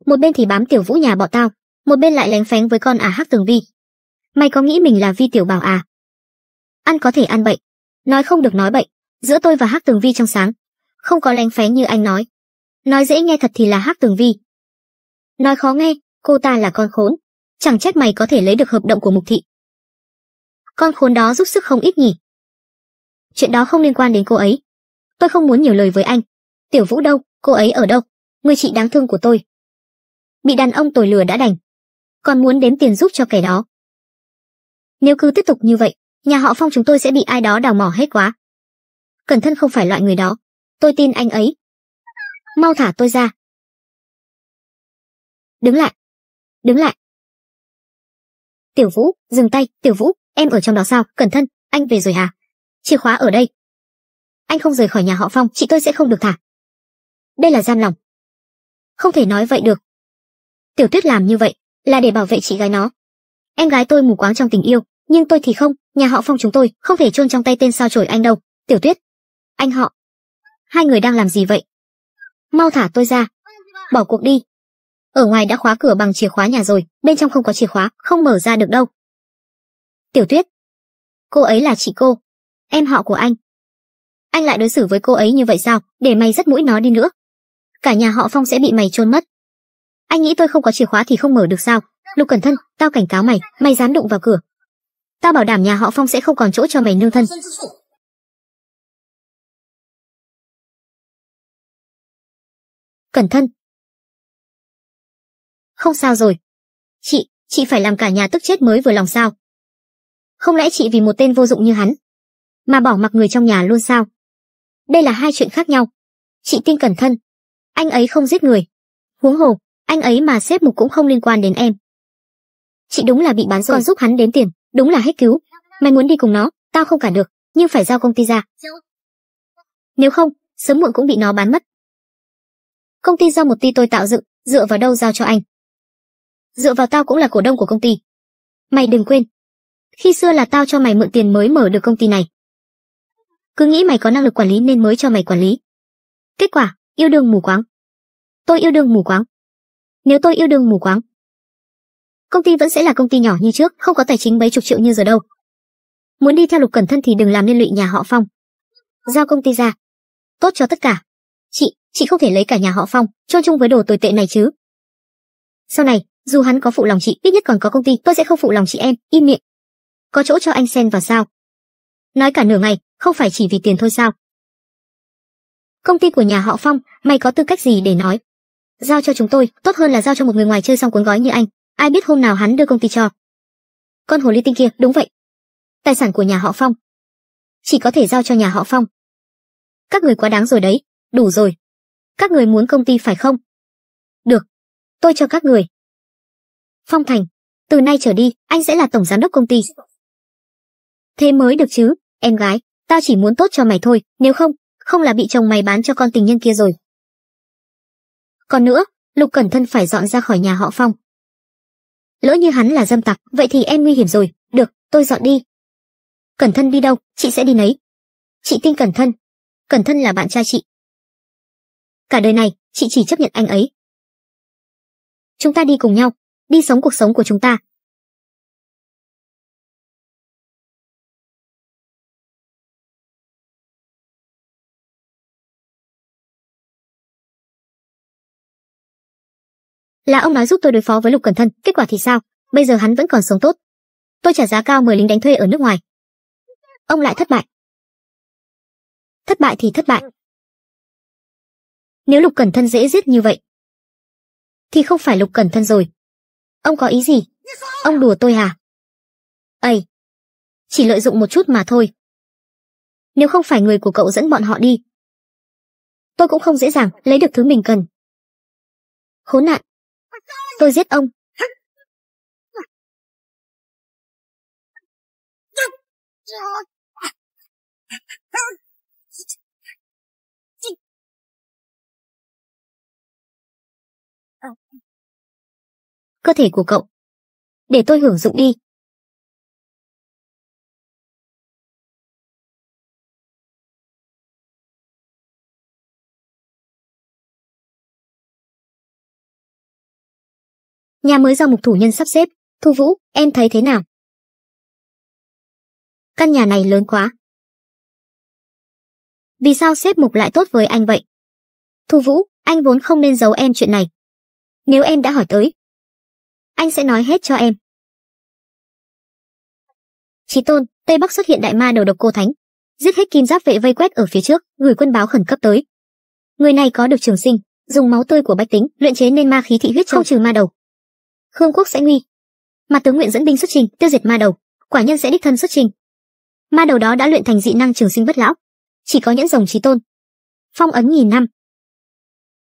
Một bên thì bám tiểu vũ nhà bọn tao, một bên lại lén phén với con à Hắc Tường Vi. Mày có nghĩ mình là Vi tiểu bảo à? Ăn có thể ăn bệnh nói không được nói bệnh giữa tôi và Hắc Tường Vi trong sáng, không có lén phén như anh nói. Nói dễ nghe thật thì là Hắc Tường Vi. Nói khó nghe, cô ta là con khốn, chẳng trách mày có thể lấy được hợp động của Mục thị. Con khốn đó giúp sức không ít nhỉ. Chuyện đó không liên quan đến cô ấy. Tôi không muốn nhiều lời với anh. Tiểu Vũ đâu, cô ấy ở đâu? Người chị đáng thương của tôi. Bị đàn ông tồi lừa đã đành. Còn muốn đếm tiền giúp cho kẻ đó. Nếu cứ tiếp tục như vậy, nhà họ phong chúng tôi sẽ bị ai đó đào mỏ hết quá cẩn thân không phải loại người đó tôi tin anh ấy mau thả tôi ra đứng lại đứng lại tiểu vũ dừng tay tiểu vũ em ở trong đó sao cẩn thân anh về rồi hả? chìa khóa ở đây anh không rời khỏi nhà họ phong chị tôi sẽ không được thả đây là giam lòng không thể nói vậy được tiểu tuyết làm như vậy là để bảo vệ chị gái nó em gái tôi mù quáng trong tình yêu nhưng tôi thì không nhà họ phong chúng tôi không thể chôn trong tay tên sao chổi anh đâu tiểu tuyết anh họ hai người đang làm gì vậy mau thả tôi ra bỏ cuộc đi ở ngoài đã khóa cửa bằng chìa khóa nhà rồi bên trong không có chìa khóa không mở ra được đâu tiểu tuyết cô ấy là chị cô em họ của anh anh lại đối xử với cô ấy như vậy sao để mày rất mũi nó đi nữa cả nhà họ phong sẽ bị mày chôn mất anh nghĩ tôi không có chìa khóa thì không mở được sao lục cẩn thân tao cảnh cáo mày mày dám đụng vào cửa tao bảo đảm nhà họ phong sẽ không còn chỗ cho mày nương thân cẩn thân không sao rồi chị chị phải làm cả nhà tức chết mới vừa lòng sao không lẽ chị vì một tên vô dụng như hắn mà bỏ mặc người trong nhà luôn sao đây là hai chuyện khác nhau chị tin cẩn thân anh ấy không giết người huống hồ anh ấy mà xếp mục cũng không liên quan đến em chị đúng là bị bán rồi còn giúp hắn đến tiền đúng là hết cứu mày muốn đi cùng nó tao không cản được nhưng phải giao công ty ra nếu không sớm muộn cũng bị nó bán mất công ty do một ty tôi tạo dựng dựa vào đâu giao cho anh dựa vào tao cũng là cổ đông của công ty mày đừng quên khi xưa là tao cho mày mượn tiền mới mở được công ty này cứ nghĩ mày có năng lực quản lý nên mới cho mày quản lý kết quả yêu đương mù quáng tôi yêu đương mù quáng nếu tôi yêu đương mù quáng công ty vẫn sẽ là công ty nhỏ như trước không có tài chính mấy chục triệu như giờ đâu muốn đi theo lục cẩn thân thì đừng làm liên lụy nhà họ phong giao công ty ra tốt cho tất cả chị chị không thể lấy cả nhà họ phong chôn chung với đồ tồi tệ này chứ sau này dù hắn có phụ lòng chị ít nhất còn có công ty tôi sẽ không phụ lòng chị em im miệng có chỗ cho anh xen vào sao nói cả nửa ngày không phải chỉ vì tiền thôi sao công ty của nhà họ phong mày có tư cách gì để nói giao cho chúng tôi tốt hơn là giao cho một người ngoài chơi xong cuốn gói như anh ai biết hôm nào hắn đưa công ty cho. Con hồ ly tinh kia, đúng vậy. Tài sản của nhà họ Phong. Chỉ có thể giao cho nhà họ Phong. Các người quá đáng rồi đấy, đủ rồi. Các người muốn công ty phải không? Được, tôi cho các người. Phong Thành, từ nay trở đi, anh sẽ là tổng giám đốc công ty. Thế mới được chứ, em gái, tao chỉ muốn tốt cho mày thôi, nếu không, không là bị chồng mày bán cho con tình nhân kia rồi. Còn nữa, Lục Cẩn Thân phải dọn ra khỏi nhà họ Phong, lỡ như hắn là dâm tặc vậy thì em nguy hiểm rồi được tôi dọn đi cẩn thân đi đâu chị sẽ đi nấy chị tin cẩn thân cẩn thân là bạn trai chị cả đời này chị chỉ chấp nhận anh ấy chúng ta đi cùng nhau đi sống cuộc sống của chúng ta là ông nói giúp tôi đối phó với lục cẩn thân kết quả thì sao bây giờ hắn vẫn còn sống tốt tôi trả giá cao mời lính đánh thuê ở nước ngoài ông lại thất bại thất bại thì thất bại nếu lục cẩn thân dễ giết như vậy thì không phải lục cẩn thân rồi ông có ý gì ông đùa tôi hả à? ây chỉ lợi dụng một chút mà thôi nếu không phải người của cậu dẫn bọn họ đi tôi cũng không dễ dàng lấy được thứ mình cần khốn nạn Tôi giết ông. Cơ thể của cậu. Để tôi hưởng dụng đi. nhà mới do mục thủ nhân sắp xếp thu vũ em thấy thế nào căn nhà này lớn quá vì sao xếp mục lại tốt với anh vậy thu vũ anh vốn không nên giấu em chuyện này nếu em đã hỏi tới anh sẽ nói hết cho em Chí Tôn, Tây Bắc xuất hiện đại ma đầu độc cô thánh, giết hết kim giáp vệ vây quét ở phía trước, gửi quân báo khẩn cấp tới. Người này có được trường sinh, dùng máu tươi của bách tính luyện chế nên ma khí thị huyết châu trừ ma đầu. Khương quốc sẽ nguy. Mà tướng nguyện dẫn binh xuất trình, tiêu diệt ma đầu, quả nhân sẽ đích thân xuất trình. Ma đầu đó đã luyện thành dị năng trường sinh bất lão, chỉ có nhẫn rồng chí tôn. Phong ấn nghìn năm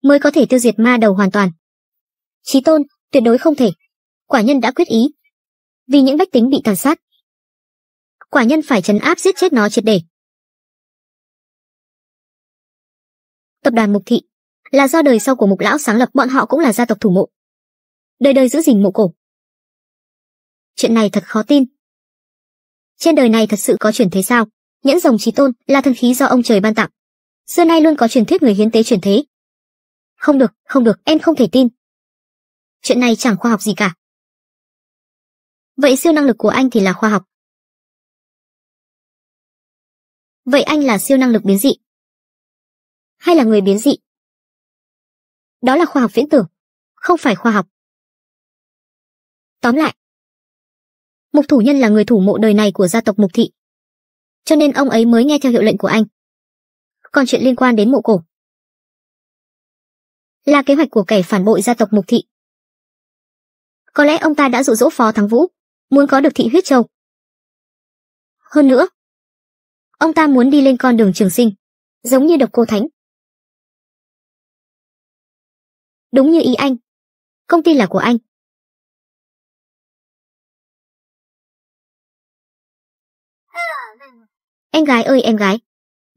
mới có thể tiêu diệt ma đầu hoàn toàn. Chí tôn, tuyệt đối không thể. Quả nhân đã quyết ý. Vì những bách tính bị tàn sát, quả nhân phải chấn áp giết chết nó triệt để. Tập đoàn Mục Thị là do đời sau của Mục lão sáng lập, bọn họ cũng là gia tộc thủ mộ, đời đời giữ gìn mộ cổ. Chuyện này thật khó tin. Trên đời này thật sự có chuyển thế sao? Nhẫn rồng trí tôn là thần khí do ông trời ban tặng. Xưa nay luôn có truyền thuyết người hiến tế chuyển thế. Không được, không được, em không thể tin. Chuyện này chẳng khoa học gì cả. Vậy siêu năng lực của anh thì là khoa học. Vậy anh là siêu năng lực biến dị? Hay là người biến dị? Đó là khoa học viễn tưởng, không phải khoa học. Tóm lại, Mục Thủ Nhân là người thủ mộ đời này của gia tộc Mục Thị. Cho nên ông ấy mới nghe theo hiệu lệnh của anh. Còn chuyện liên quan đến mộ cổ. Là kế hoạch của kẻ phản bội gia tộc Mục Thị. Có lẽ ông ta đã dụ dỗ Phó Thắng Vũ, muốn có được thị huyết châu. Hơn nữa, ông ta muốn đi lên con đường trường sinh, giống như độc cô Thánh. Đúng như ý anh. Công ty là của anh. Em gái ơi em gái,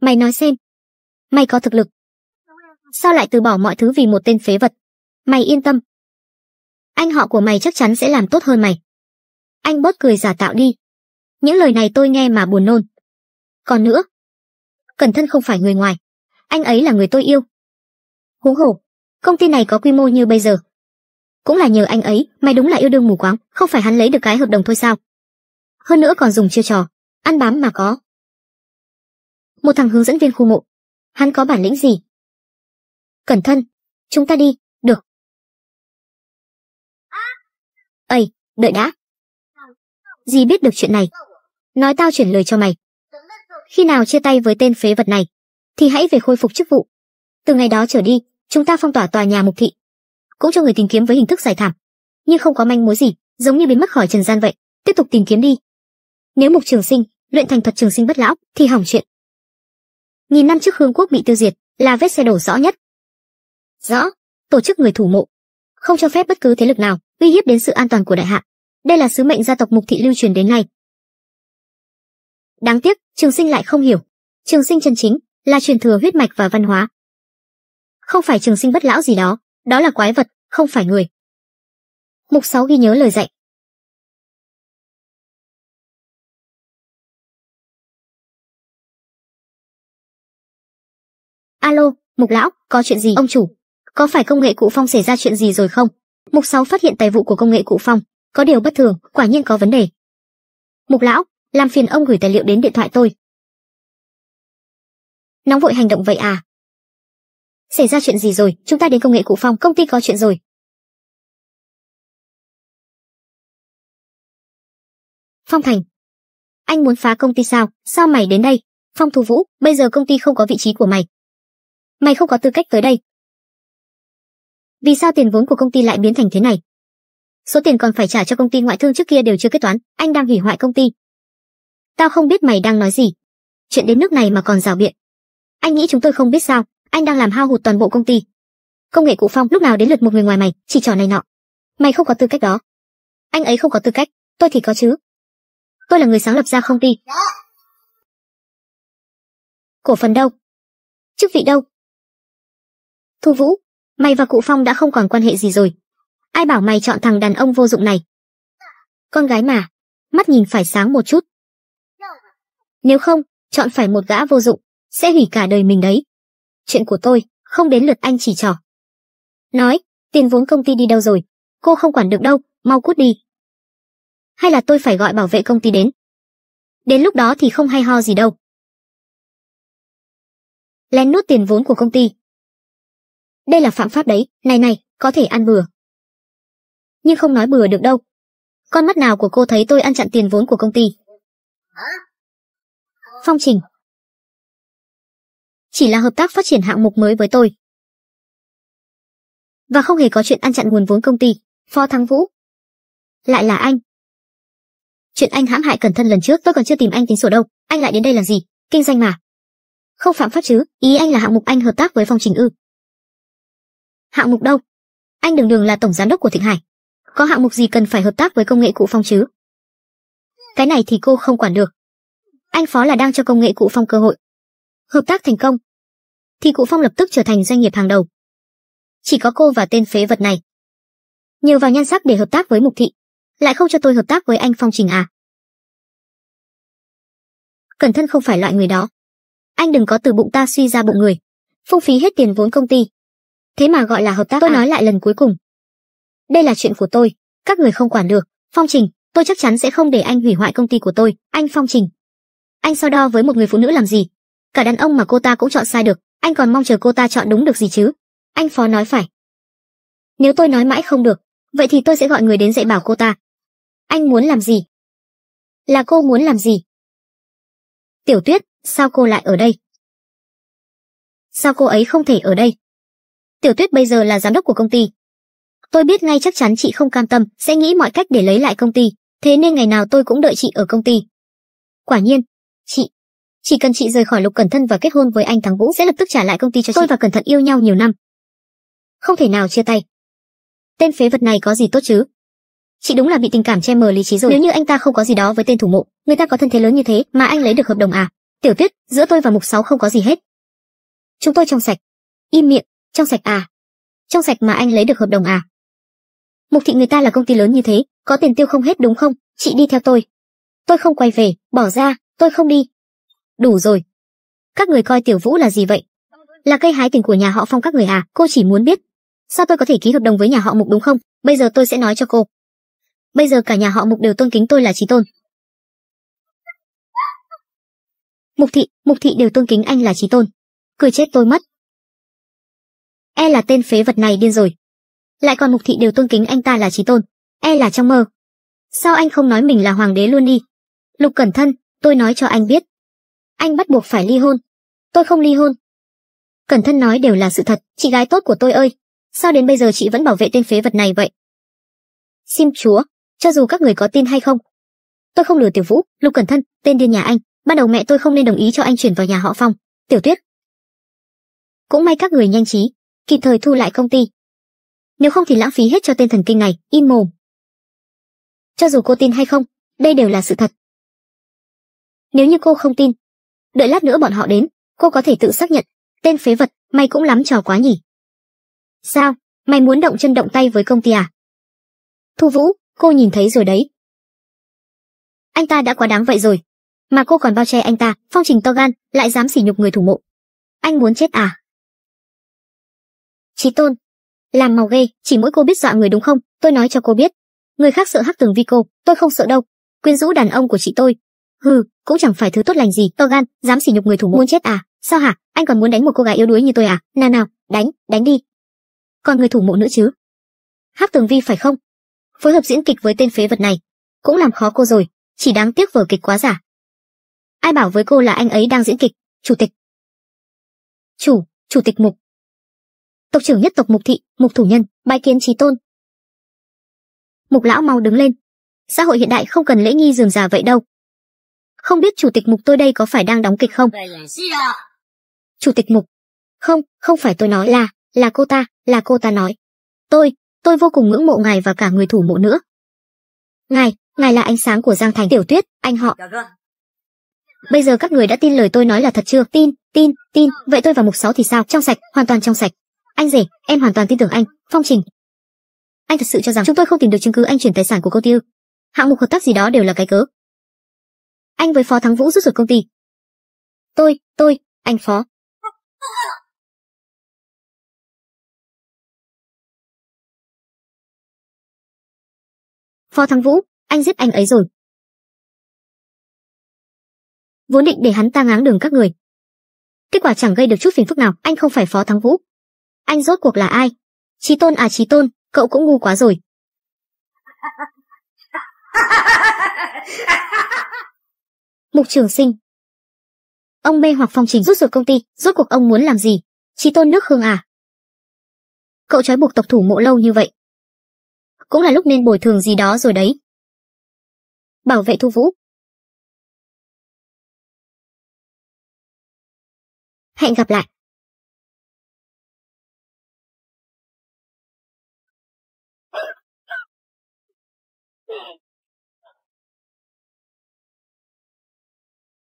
mày nói xem, mày có thực lực. Sao lại từ bỏ mọi thứ vì một tên phế vật? Mày yên tâm. Anh họ của mày chắc chắn sẽ làm tốt hơn mày. Anh bớt cười giả tạo đi. Những lời này tôi nghe mà buồn nôn. Còn nữa, Cẩn Thân không phải người ngoài. Anh ấy là người tôi yêu. Hú hổ, công ty này có quy mô như bây giờ. Cũng là nhờ anh ấy, mày đúng là yêu đương mù quáng, không phải hắn lấy được cái hợp đồng thôi sao? Hơn nữa còn dùng chiêu trò, ăn bám mà có một thằng hướng dẫn viên khu mộ. Hắn có bản lĩnh gì? Cẩn thân, chúng ta đi, được. Ây, đợi đã. gì biết được chuyện này. Nói tao chuyển lời cho mày. Khi nào chia tay với tên phế vật này, thì hãy về khôi phục chức vụ. Từ ngày đó trở đi, chúng ta phong tỏa tòa nhà mục thị. Cũng cho người tìm kiếm với hình thức giải thảm. Nhưng không có manh mối gì, giống như biến mất khỏi trần gian vậy. Tiếp tục tìm kiếm đi. Nếu mục trường sinh, luyện thành thuật trường sinh bất lão, thì hỏng chuyện nghìn năm trước Hương quốc bị tiêu diệt là vết xe đổ rõ nhất. Rõ, tổ chức người thủ mộ, không cho phép bất cứ thế lực nào uy hiếp đến sự an toàn của đại hạ. Đây là sứ mệnh gia tộc Mục Thị lưu truyền đến nay. Đáng tiếc, Trường Sinh lại không hiểu. Trường Sinh chân chính là truyền thừa huyết mạch và văn hóa. Không phải Trường Sinh bất lão gì đó, đó là quái vật, không phải người. Mục Sáu ghi nhớ lời dạy, Alo, Mục lão, có chuyện gì ông chủ? Có phải công nghệ cụ Phong xảy ra chuyện gì rồi không? Mục sáu phát hiện tài vụ của công nghệ cụ Phong, có điều bất thường, quả nhiên có vấn đề. Mục lão, làm phiền ông gửi tài liệu đến điện thoại tôi. Nóng vội hành động vậy à? Xảy ra chuyện gì rồi, chúng ta đến công nghệ cụ Phong, công ty có chuyện rồi. Phong Thành, anh muốn phá công ty sao? Sao mày đến đây? Phong Thu Vũ, bây giờ công ty không có vị trí của mày, mày không có tư cách tới đây. Vì sao tiền vốn của công ty lại biến thành thế này? Số tiền còn phải trả cho công ty ngoại thương trước kia đều chưa kết toán, anh đang hủy hoại công ty. Tao không biết mày đang nói gì. Chuyện đến nước này mà còn rào biện. Anh nghĩ chúng tôi không biết sao, anh đang làm hao hụt toàn bộ công ty. Công nghệ cụ phong lúc nào đến lượt một người ngoài mày, chỉ trò này nọ. Mày không có tư cách đó. Anh ấy không có tư cách, tôi thì có chứ. Tôi là người sáng lập ra công ty. Cổ phần đâu? Chức vị đâu? Thu Vũ, mày và cụ Phong đã không còn quan hệ gì rồi. Ai bảo mày chọn thằng đàn ông vô dụng này? Con gái mà, mắt nhìn phải sáng một chút. Nếu không, chọn phải một gã vô dụng, sẽ hủy cả đời mình đấy. Chuyện của tôi, không đến lượt anh chỉ trỏ. Nói, tiền vốn công ty đi đâu rồi? Cô không quản được đâu, mau cút đi. Hay là tôi phải gọi bảo vệ công ty đến? Đến lúc đó thì không hay ho gì đâu. Lén nuốt tiền vốn của công ty, đây là phạm pháp đấy, này này, có thể ăn bừa. Nhưng không nói bừa được đâu. Con mắt nào của cô thấy tôi ăn chặn tiền vốn của công ty? Phong trình. Chỉ là hợp tác phát triển hạng mục mới với tôi. Và không hề có chuyện ăn chặn nguồn vốn công ty, Phó Thắng Vũ. Lại là anh. Chuyện anh hãm hại cẩn thân lần trước tôi còn chưa tìm anh tính sổ đâu, anh lại đến đây làm gì, kinh doanh mà. Không phạm pháp chứ, ý anh là hạng mục anh hợp tác với Phong Trình ư hạng mục đâu anh đường đường là tổng giám đốc của thịnh hải có hạng mục gì cần phải hợp tác với công nghệ cụ phong chứ cái này thì cô không quản được anh phó là đang cho công nghệ cụ phong cơ hội hợp tác thành công thì cụ phong lập tức trở thành doanh nghiệp hàng đầu chỉ có cô và tên phế vật này nhờ vào nhan sắc để hợp tác với mục thị lại không cho tôi hợp tác với anh phong trình à cẩn thân không phải loại người đó anh đừng có từ bụng ta suy ra bụng người phung phí hết tiền vốn công ty thế mà gọi là hợp tác tôi à? nói lại lần cuối cùng đây là chuyện của tôi các người không quản được phong trình tôi chắc chắn sẽ không để anh hủy hoại công ty của tôi anh phong trình anh so đo với một người phụ nữ làm gì cả đàn ông mà cô ta cũng chọn sai được anh còn mong chờ cô ta chọn đúng được gì chứ anh phó nói phải nếu tôi nói mãi không được vậy thì tôi sẽ gọi người đến dạy bảo cô ta anh muốn làm gì là cô muốn làm gì tiểu tuyết sao cô lại ở đây sao cô ấy không thể ở đây tiểu tuyết bây giờ là giám đốc của công ty tôi biết ngay chắc chắn chị không cam tâm sẽ nghĩ mọi cách để lấy lại công ty thế nên ngày nào tôi cũng đợi chị ở công ty quả nhiên chị chỉ cần chị rời khỏi lục cẩn thân và kết hôn với anh thắng vũ sẽ lập tức trả lại công ty cho tôi chị và cẩn thận yêu nhau nhiều năm không thể nào chia tay tên phế vật này có gì tốt chứ chị đúng là bị tình cảm che mờ lý trí rồi nếu như anh ta không có gì đó với tên thủ mộ người ta có thân thế lớn như thế mà anh lấy được hợp đồng à tiểu tuyết giữa tôi và mục sáu không có gì hết chúng tôi trong sạch im miệng trong sạch à? Trong sạch mà anh lấy được hợp đồng à? Mục thị người ta là công ty lớn như thế, có tiền tiêu không hết đúng không? Chị đi theo tôi. Tôi không quay về, bỏ ra, tôi không đi. Đủ rồi. Các người coi Tiểu Vũ là gì vậy? Là cây hái tiền của nhà họ Phong các người à? Cô chỉ muốn biết. Sao tôi có thể ký hợp đồng với nhà họ Mục đúng không? Bây giờ tôi sẽ nói cho cô. Bây giờ cả nhà họ Mục đều tôn kính tôi là trí tôn. Mục thị, Mục thị đều tôn kính anh là trí tôn. Cười chết tôi mất e là tên phế vật này điên rồi. Lại còn mục thị đều tôn kính anh ta là trí tôn, e là trong mơ. Sao anh không nói mình là hoàng đế luôn đi? Lục Cẩn Thân, tôi nói cho anh biết. Anh bắt buộc phải ly hôn. Tôi không ly hôn. Cẩn Thân nói đều là sự thật, chị gái tốt của tôi ơi. Sao đến bây giờ chị vẫn bảo vệ tên phế vật này vậy? Xin chúa, cho dù các người có tin hay không. Tôi không lừa Tiểu Vũ, Lục Cẩn Thân, tên điên nhà anh. Ban đầu mẹ tôi không nên đồng ý cho anh chuyển vào nhà họ Phong. Tiểu Tuyết. Cũng may các người nhanh trí, kịp thời thu lại công ty nếu không thì lãng phí hết cho tên thần kinh này im mồm cho dù cô tin hay không đây đều là sự thật nếu như cô không tin đợi lát nữa bọn họ đến cô có thể tự xác nhận tên phế vật mày cũng lắm trò quá nhỉ sao mày muốn động chân động tay với công ty à thu vũ cô nhìn thấy rồi đấy anh ta đã quá đáng vậy rồi mà cô còn bao che anh ta phong trình to gan lại dám sỉ nhục người thủ mộ anh muốn chết à Chí tôn, làm màu ghê, chỉ mỗi cô biết dọa người đúng không? Tôi nói cho cô biết, người khác sợ hắc tường vi cô, tôi không sợ đâu. Quyến rũ đàn ông của chị tôi. Hừ, cũng chẳng phải thứ tốt lành gì, to gan, dám sỉ nhục người thủ Muốn chết à? Sao hả? Anh còn muốn đánh một cô gái yếu đuối như tôi à? Nào nào, đánh, đánh đi. Còn người thủ mộ nữa chứ? Hắc tường vi phải không? Phối hợp diễn kịch với tên phế vật này, cũng làm khó cô rồi. Chỉ đáng tiếc vở kịch quá giả. Ai bảo với cô là anh ấy đang diễn kịch, chủ tịch. Chủ, chủ tịch mục tộc trưởng nhất tộc mục thị mục thủ nhân bái kiến trí tôn mục lão mau đứng lên xã hội hiện đại không cần lễ nghi dườm già vậy đâu không biết chủ tịch mục tôi đây có phải đang đóng kịch không chủ tịch mục không không phải tôi nói là là cô ta là cô ta nói tôi tôi vô cùng ngưỡng mộ ngài và cả người thủ mộ nữa ngài ngài là ánh sáng của giang thành tiểu tuyết anh họ bây giờ các người đã tin lời tôi nói là thật chưa tin tin tin vậy tôi và mục sáu thì sao trong sạch hoàn toàn trong sạch anh rể, em hoàn toàn tin tưởng anh, Phong Trình. Anh thật sự cho rằng chúng tôi không tìm được chứng cứ anh chuyển tài sản của cô Tiêu. Hạng mục hợp tác gì đó đều là cái cớ. Anh với Phó Thắng Vũ rút ruột công ty. Tôi, tôi, anh Phó. Phó Thắng Vũ, anh giết anh ấy rồi. Vốn định để hắn ta ngáng đường các người. Kết quả chẳng gây được chút phiền phức nào, anh không phải Phó Thắng Vũ, anh rốt cuộc là ai? Chí tôn à chí tôn, cậu cũng ngu quá rồi. Mục trường sinh Ông mê hoặc phong trình rút ruột công ty, rốt cuộc ông muốn làm gì? Chí tôn nước hương à? Cậu trói buộc tộc thủ mộ lâu như vậy. Cũng là lúc nên bồi thường gì đó rồi đấy. Bảo vệ thu vũ. Hẹn gặp lại.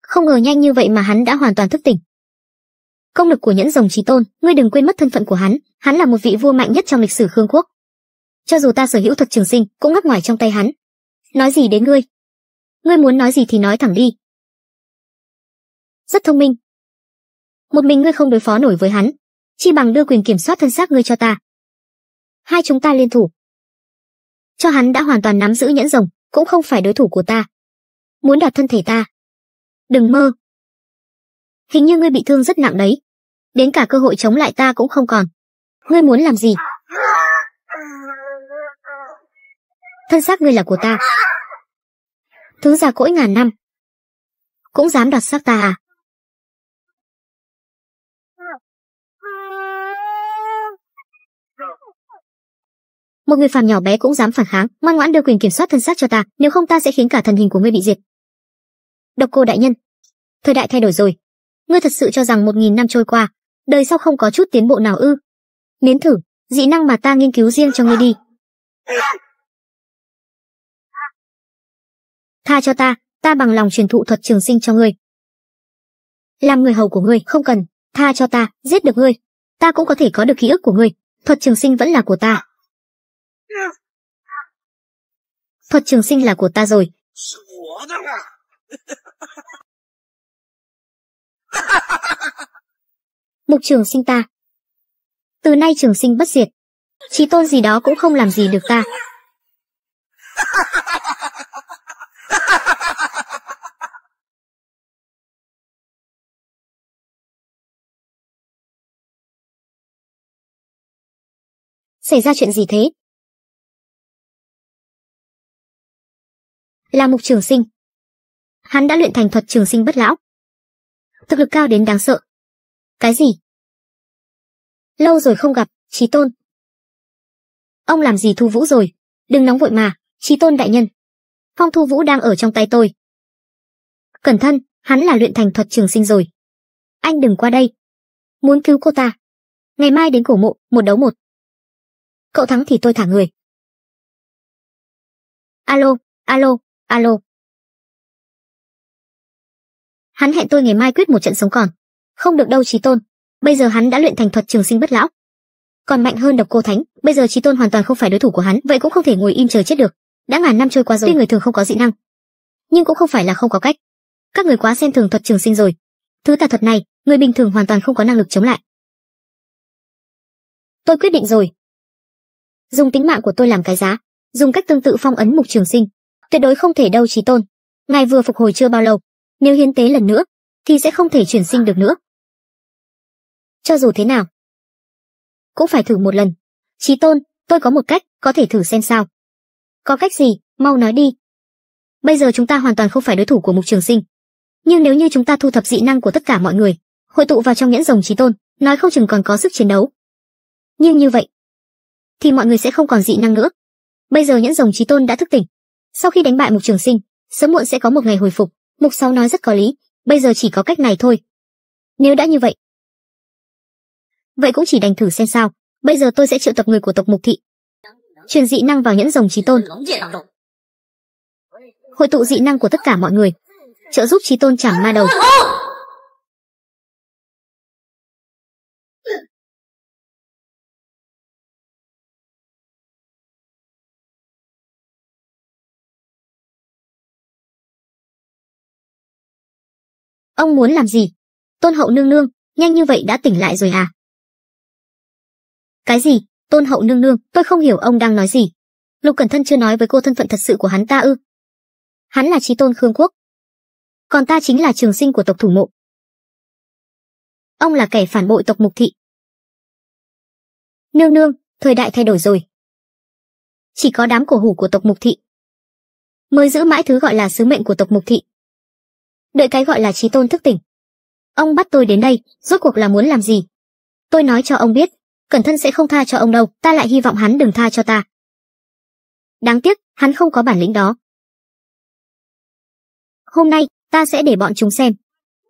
không ngờ nhanh như vậy mà hắn đã hoàn toàn thức tỉnh công lực của nhẫn rồng trí tôn ngươi đừng quên mất thân phận của hắn hắn là một vị vua mạnh nhất trong lịch sử khương quốc cho dù ta sở hữu thuật trường sinh cũng ngắt ngoài trong tay hắn nói gì đến ngươi ngươi muốn nói gì thì nói thẳng đi rất thông minh một mình ngươi không đối phó nổi với hắn chi bằng đưa quyền kiểm soát thân xác ngươi cho ta hai chúng ta liên thủ cho hắn đã hoàn toàn nắm giữ nhẫn rồng cũng không phải đối thủ của ta muốn đoạt thân thể ta đừng mơ. Hình như ngươi bị thương rất nặng đấy. Đến cả cơ hội chống lại ta cũng không còn. Ngươi muốn làm gì? Thân xác ngươi là của ta. Thứ già cỗi ngàn năm. Cũng dám đoạt xác ta à? Một người phàm nhỏ bé cũng dám phản kháng, ngoan ngoãn đưa quyền kiểm soát thân xác cho ta, nếu không ta sẽ khiến cả thần hình của ngươi bị diệt độc cô đại nhân thời đại thay đổi rồi ngươi thật sự cho rằng một nghìn năm trôi qua đời sau không có chút tiến bộ nào ư nếm thử dị năng mà ta nghiên cứu riêng cho ngươi đi tha cho ta ta bằng lòng truyền thụ thuật trường sinh cho ngươi làm người hầu của ngươi không cần tha cho ta giết được ngươi ta cũng có thể có được ký ức của ngươi thuật trường sinh vẫn là của ta thuật trường sinh là của ta rồi Mục trường sinh ta. Từ nay trường sinh bất diệt. Chí tôn gì đó cũng không làm gì được ta. Xảy ra chuyện gì thế? Là mục trường sinh, hắn đã luyện thành thuật trường sinh bất lão. Thực lực cao đến đáng sợ. Cái gì? Lâu rồi không gặp, Chí Tôn. Ông làm gì Thu Vũ rồi? Đừng nóng vội mà, Chí Tôn đại nhân. Phong Thu Vũ đang ở trong tay tôi. Cẩn thân, hắn là luyện thành thuật trường sinh rồi. Anh đừng qua đây. Muốn cứu cô ta. Ngày mai đến cổ mộ, một đấu một. Cậu thắng thì tôi thả người. Alo, alo, alo hắn hẹn tôi ngày mai quyết một trận sống còn không được đâu trí tôn bây giờ hắn đã luyện thành thuật trường sinh bất lão còn mạnh hơn độc cô thánh bây giờ trí tôn hoàn toàn không phải đối thủ của hắn vậy cũng không thể ngồi im chờ chết được đã ngàn năm trôi qua rồi tuy người thường không có dị năng nhưng cũng không phải là không có cách các người quá xem thường thuật trường sinh rồi thứ tà thuật này người bình thường hoàn toàn không có năng lực chống lại tôi quyết định rồi dùng tính mạng của tôi làm cái giá dùng cách tương tự phong ấn mục trường sinh tuyệt đối không thể đâu trí tôn ngài vừa phục hồi chưa bao lâu nếu hiến tế lần nữa, thì sẽ không thể chuyển sinh được nữa. Cho dù thế nào, cũng phải thử một lần. Chí tôn, tôi có một cách, có thể thử xem sao. Có cách gì, mau nói đi. Bây giờ chúng ta hoàn toàn không phải đối thủ của mục trường sinh. Nhưng nếu như chúng ta thu thập dị năng của tất cả mọi người, hội tụ vào trong nhẫn rồng chí tôn, nói không chừng còn có sức chiến đấu. Nhưng như vậy, thì mọi người sẽ không còn dị năng nữa. Bây giờ nhẫn rồng chí tôn đã thức tỉnh. Sau khi đánh bại mục trường sinh, sớm muộn sẽ có một ngày hồi phục. Mục Sáu nói rất có lý, bây giờ chỉ có cách này thôi. Nếu đã như vậy, vậy cũng chỉ đành thử xem sao. Bây giờ tôi sẽ triệu tập người của tộc Mục Thị, truyền dị năng vào nhẫn rồng Chí Tôn, hội tụ dị năng của tất cả mọi người, trợ giúp Chí Tôn chảm ma đầu. Ông muốn làm gì? Tôn hậu nương nương, nhanh như vậy đã tỉnh lại rồi à? Cái gì? Tôn hậu nương nương, tôi không hiểu ông đang nói gì. Lục Cẩn Thân chưa nói với cô thân phận thật sự của hắn ta ư? Hắn là trí tôn Khương Quốc. Còn ta chính là trường sinh của tộc thủ mộ. Ông là kẻ phản bội tộc mục thị. Nương nương, thời đại thay đổi rồi. Chỉ có đám cổ hủ của tộc mục thị mới giữ mãi thứ gọi là sứ mệnh của tộc mục thị đợi cái gọi là trí tôn thức tỉnh ông bắt tôi đến đây rốt cuộc là muốn làm gì tôi nói cho ông biết cẩn thân sẽ không tha cho ông đâu ta lại hy vọng hắn đừng tha cho ta đáng tiếc hắn không có bản lĩnh đó hôm nay ta sẽ để bọn chúng xem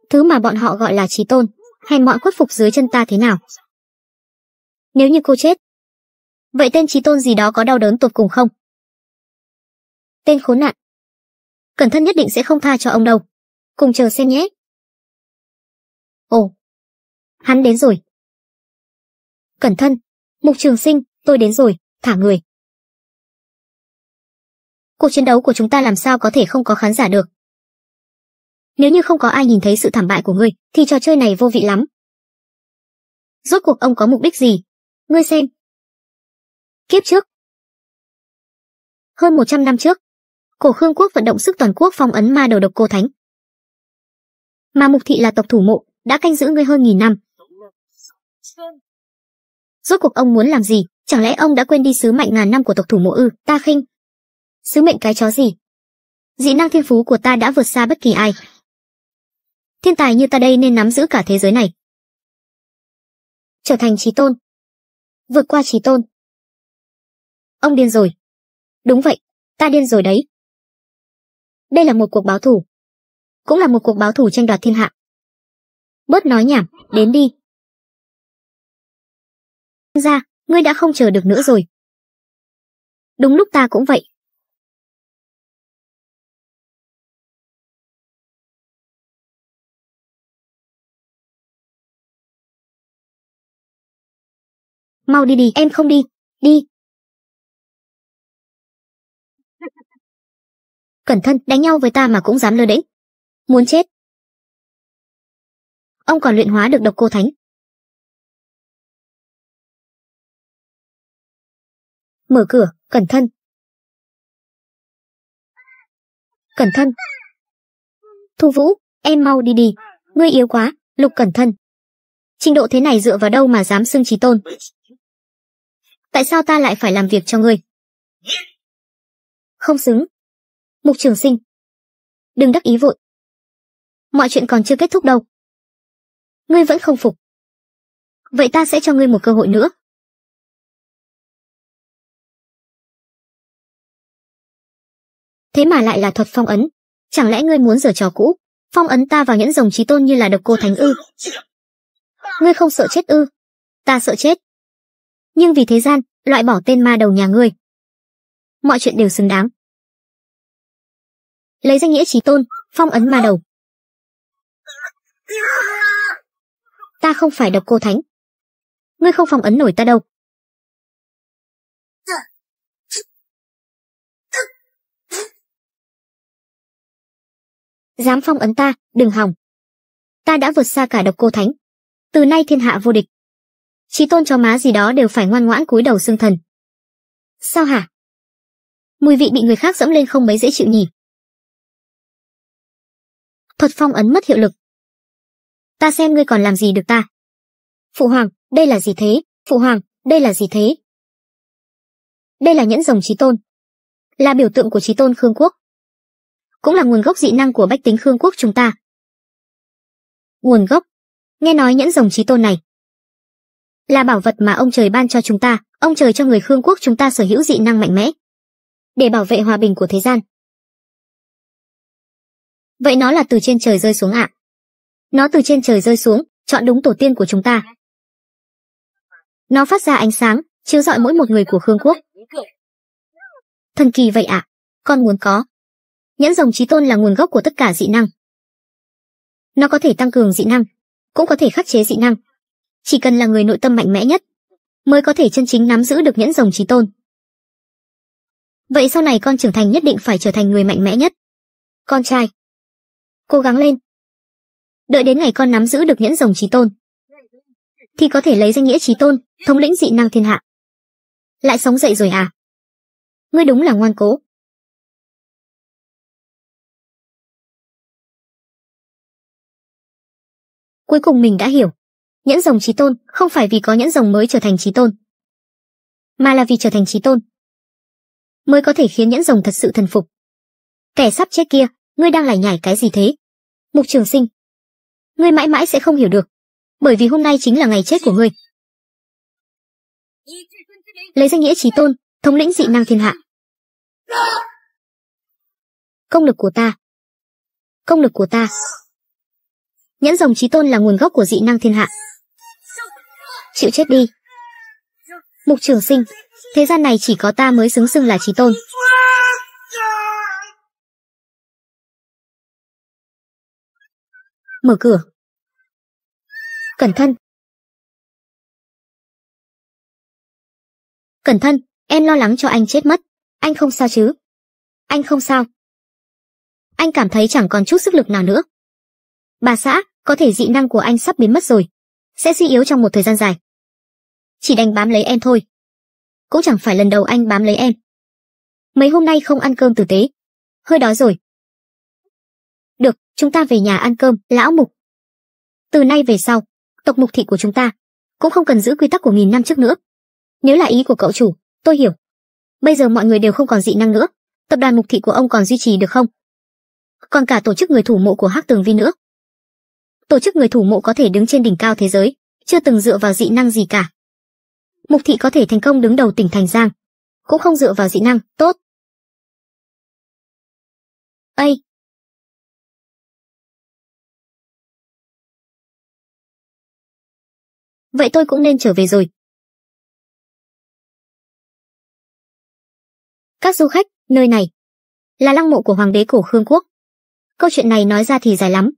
thứ mà bọn họ gọi là trí tôn hay mọi khuất phục dưới chân ta thế nào nếu như cô chết vậy tên trí tôn gì đó có đau đớn tột cùng không tên khốn nạn cẩn thân nhất định sẽ không tha cho ông đâu cùng chờ xem nhé. Ồ, hắn đến rồi. Cẩn thân, mục trường sinh, tôi đến rồi, thả người. Cuộc chiến đấu của chúng ta làm sao có thể không có khán giả được. Nếu như không có ai nhìn thấy sự thảm bại của ngươi, thì trò chơi này vô vị lắm. Rốt cuộc ông có mục đích gì? Ngươi xem. Kiếp trước. Hơn 100 năm trước, Cổ Khương quốc vận động sức toàn quốc phong ấn ma đầu độc cô thánh, mà Mục thị là tộc thủ mộ, đã canh giữ ngươi hơn nghìn năm. Rốt cuộc ông muốn làm gì, chẳng lẽ ông đã quên đi sứ mệnh ngàn năm của tộc thủ mộ ư? Ta khinh. Sứ mệnh cái chó gì? Dị năng thiên phú của ta đã vượt xa bất kỳ ai. Thiên tài như ta đây nên nắm giữ cả thế giới này. Trở thành trí tôn. Vượt qua trí tôn. Ông điên rồi. Đúng vậy, ta điên rồi đấy. Đây là một cuộc báo thù, cũng là một cuộc báo thủ tranh đoạt thiên hạ. Bớt nói nhảm, đến đi. gia, ngươi đã không chờ được nữa rồi. Đúng lúc ta cũng vậy. Mau đi đi, em không đi, đi. Cẩn thận, đánh nhau với ta mà cũng dám lơ đễnh, muốn chết ông còn luyện hóa được độc cô thánh mở cửa cẩn thân cẩn thân thu vũ em mau đi đi ngươi yếu quá lục cẩn thân trình độ thế này dựa vào đâu mà dám xưng trí tôn tại sao ta lại phải làm việc cho ngươi không xứng mục trường sinh đừng đắc ý vội mọi chuyện còn chưa kết thúc đâu. Ngươi vẫn không phục. Vậy ta sẽ cho ngươi một cơ hội nữa. Thế mà lại là thuật phong ấn. Chẳng lẽ ngươi muốn giở trò cũ, phong ấn ta vào nhẫn rồng trí tôn như là độc cô thánh ư? Ngươi không sợ chết ư? Ta sợ chết. Nhưng vì thế gian, loại bỏ tên ma đầu nhà ngươi. Mọi chuyện đều xứng đáng. Lấy danh nghĩa trí tôn, phong ấn ma đầu, Ta không phải độc cô thánh. Ngươi không phòng ấn nổi ta đâu. Dám phong ấn ta, đừng hòng. Ta đã vượt xa cả độc cô thánh. Từ nay thiên hạ vô địch. Chí tôn cho má gì đó đều phải ngoan ngoãn cúi đầu xương thần. Sao hả? Mùi vị bị người khác dẫm lên không mấy dễ chịu nhỉ? Thuật phong ấn mất hiệu lực, ta xem ngươi còn làm gì được ta. Phụ hoàng, đây là gì thế? Phụ hoàng, đây là gì thế? Đây là nhẫn rồng trí tôn. Là biểu tượng của trí tôn Khương Quốc. Cũng là nguồn gốc dị năng của bách tính Khương Quốc chúng ta. Nguồn gốc. Nghe nói nhẫn rồng trí tôn này. Là bảo vật mà ông trời ban cho chúng ta, ông trời cho người Khương Quốc chúng ta sở hữu dị năng mạnh mẽ. Để bảo vệ hòa bình của thế gian. Vậy nó là từ trên trời rơi xuống ạ. À? Nó từ trên trời rơi xuống, chọn đúng tổ tiên của chúng ta. Nó phát ra ánh sáng, chiếu rọi mỗi một người của Khương quốc. Thần kỳ vậy ạ, à? con muốn có. Nhẫn rồng trí tôn là nguồn gốc của tất cả dị năng. Nó có thể tăng cường dị năng, cũng có thể khắc chế dị năng. Chỉ cần là người nội tâm mạnh mẽ nhất, mới có thể chân chính nắm giữ được nhẫn rồng trí tôn. Vậy sau này con trưởng thành nhất định phải trở thành người mạnh mẽ nhất. Con trai, cố gắng lên đợi đến ngày con nắm giữ được nhẫn rồng trí tôn thì có thể lấy danh nghĩa trí tôn thống lĩnh dị năng thiên hạ lại sống dậy rồi à ngươi đúng là ngoan cố cuối cùng mình đã hiểu nhẫn rồng trí tôn không phải vì có nhẫn rồng mới trở thành trí tôn mà là vì trở thành trí tôn mới có thể khiến nhẫn rồng thật sự thần phục kẻ sắp chết kia ngươi đang lải nhải cái gì thế mục trường sinh ngươi mãi mãi sẽ không hiểu được, bởi vì hôm nay chính là ngày chết của ngươi. Lấy danh nghĩa trí tôn, thống lĩnh dị năng thiên hạ. Công lực của ta. Công lực của ta. Nhẫn dòng trí tôn là nguồn gốc của dị năng thiên hạ. Chịu chết đi. Mục trường sinh, thế gian này chỉ có ta mới xứng xưng là trí tôn. mở cửa. Cẩn thận. Cẩn thận, em lo lắng cho anh chết mất. Anh không sao chứ? Anh không sao. Anh cảm thấy chẳng còn chút sức lực nào nữa. Bà xã, có thể dị năng của anh sắp biến mất rồi. Sẽ suy yếu trong một thời gian dài. Chỉ đành bám lấy em thôi. Cũng chẳng phải lần đầu anh bám lấy em. Mấy hôm nay không ăn cơm tử tế. Hơi đói rồi, được, chúng ta về nhà ăn cơm, lão mục. Từ nay về sau, tộc mục thị của chúng ta cũng không cần giữ quy tắc của nghìn năm trước nữa. Nếu là ý của cậu chủ, tôi hiểu. Bây giờ mọi người đều không còn dị năng nữa, tập đoàn mục thị của ông còn duy trì được không? Còn cả tổ chức người thủ mộ của Hắc Tường Vi nữa. Tổ chức người thủ mộ có thể đứng trên đỉnh cao thế giới, chưa từng dựa vào dị năng gì cả. Mục thị có thể thành công đứng đầu tỉnh Thành Giang, cũng không dựa vào dị năng, tốt. Ây, Vậy tôi cũng nên trở về rồi. Các du khách, nơi này là lăng mộ của hoàng đế cổ Khương quốc. Câu chuyện này nói ra thì dài lắm.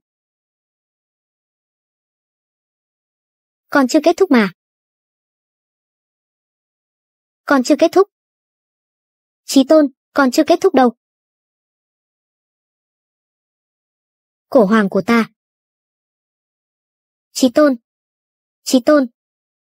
Còn chưa kết thúc mà. Còn chưa kết thúc. Chí tôn, còn chưa kết thúc đâu. Cổ hoàng của ta. Chí tôn, Chí Tôn,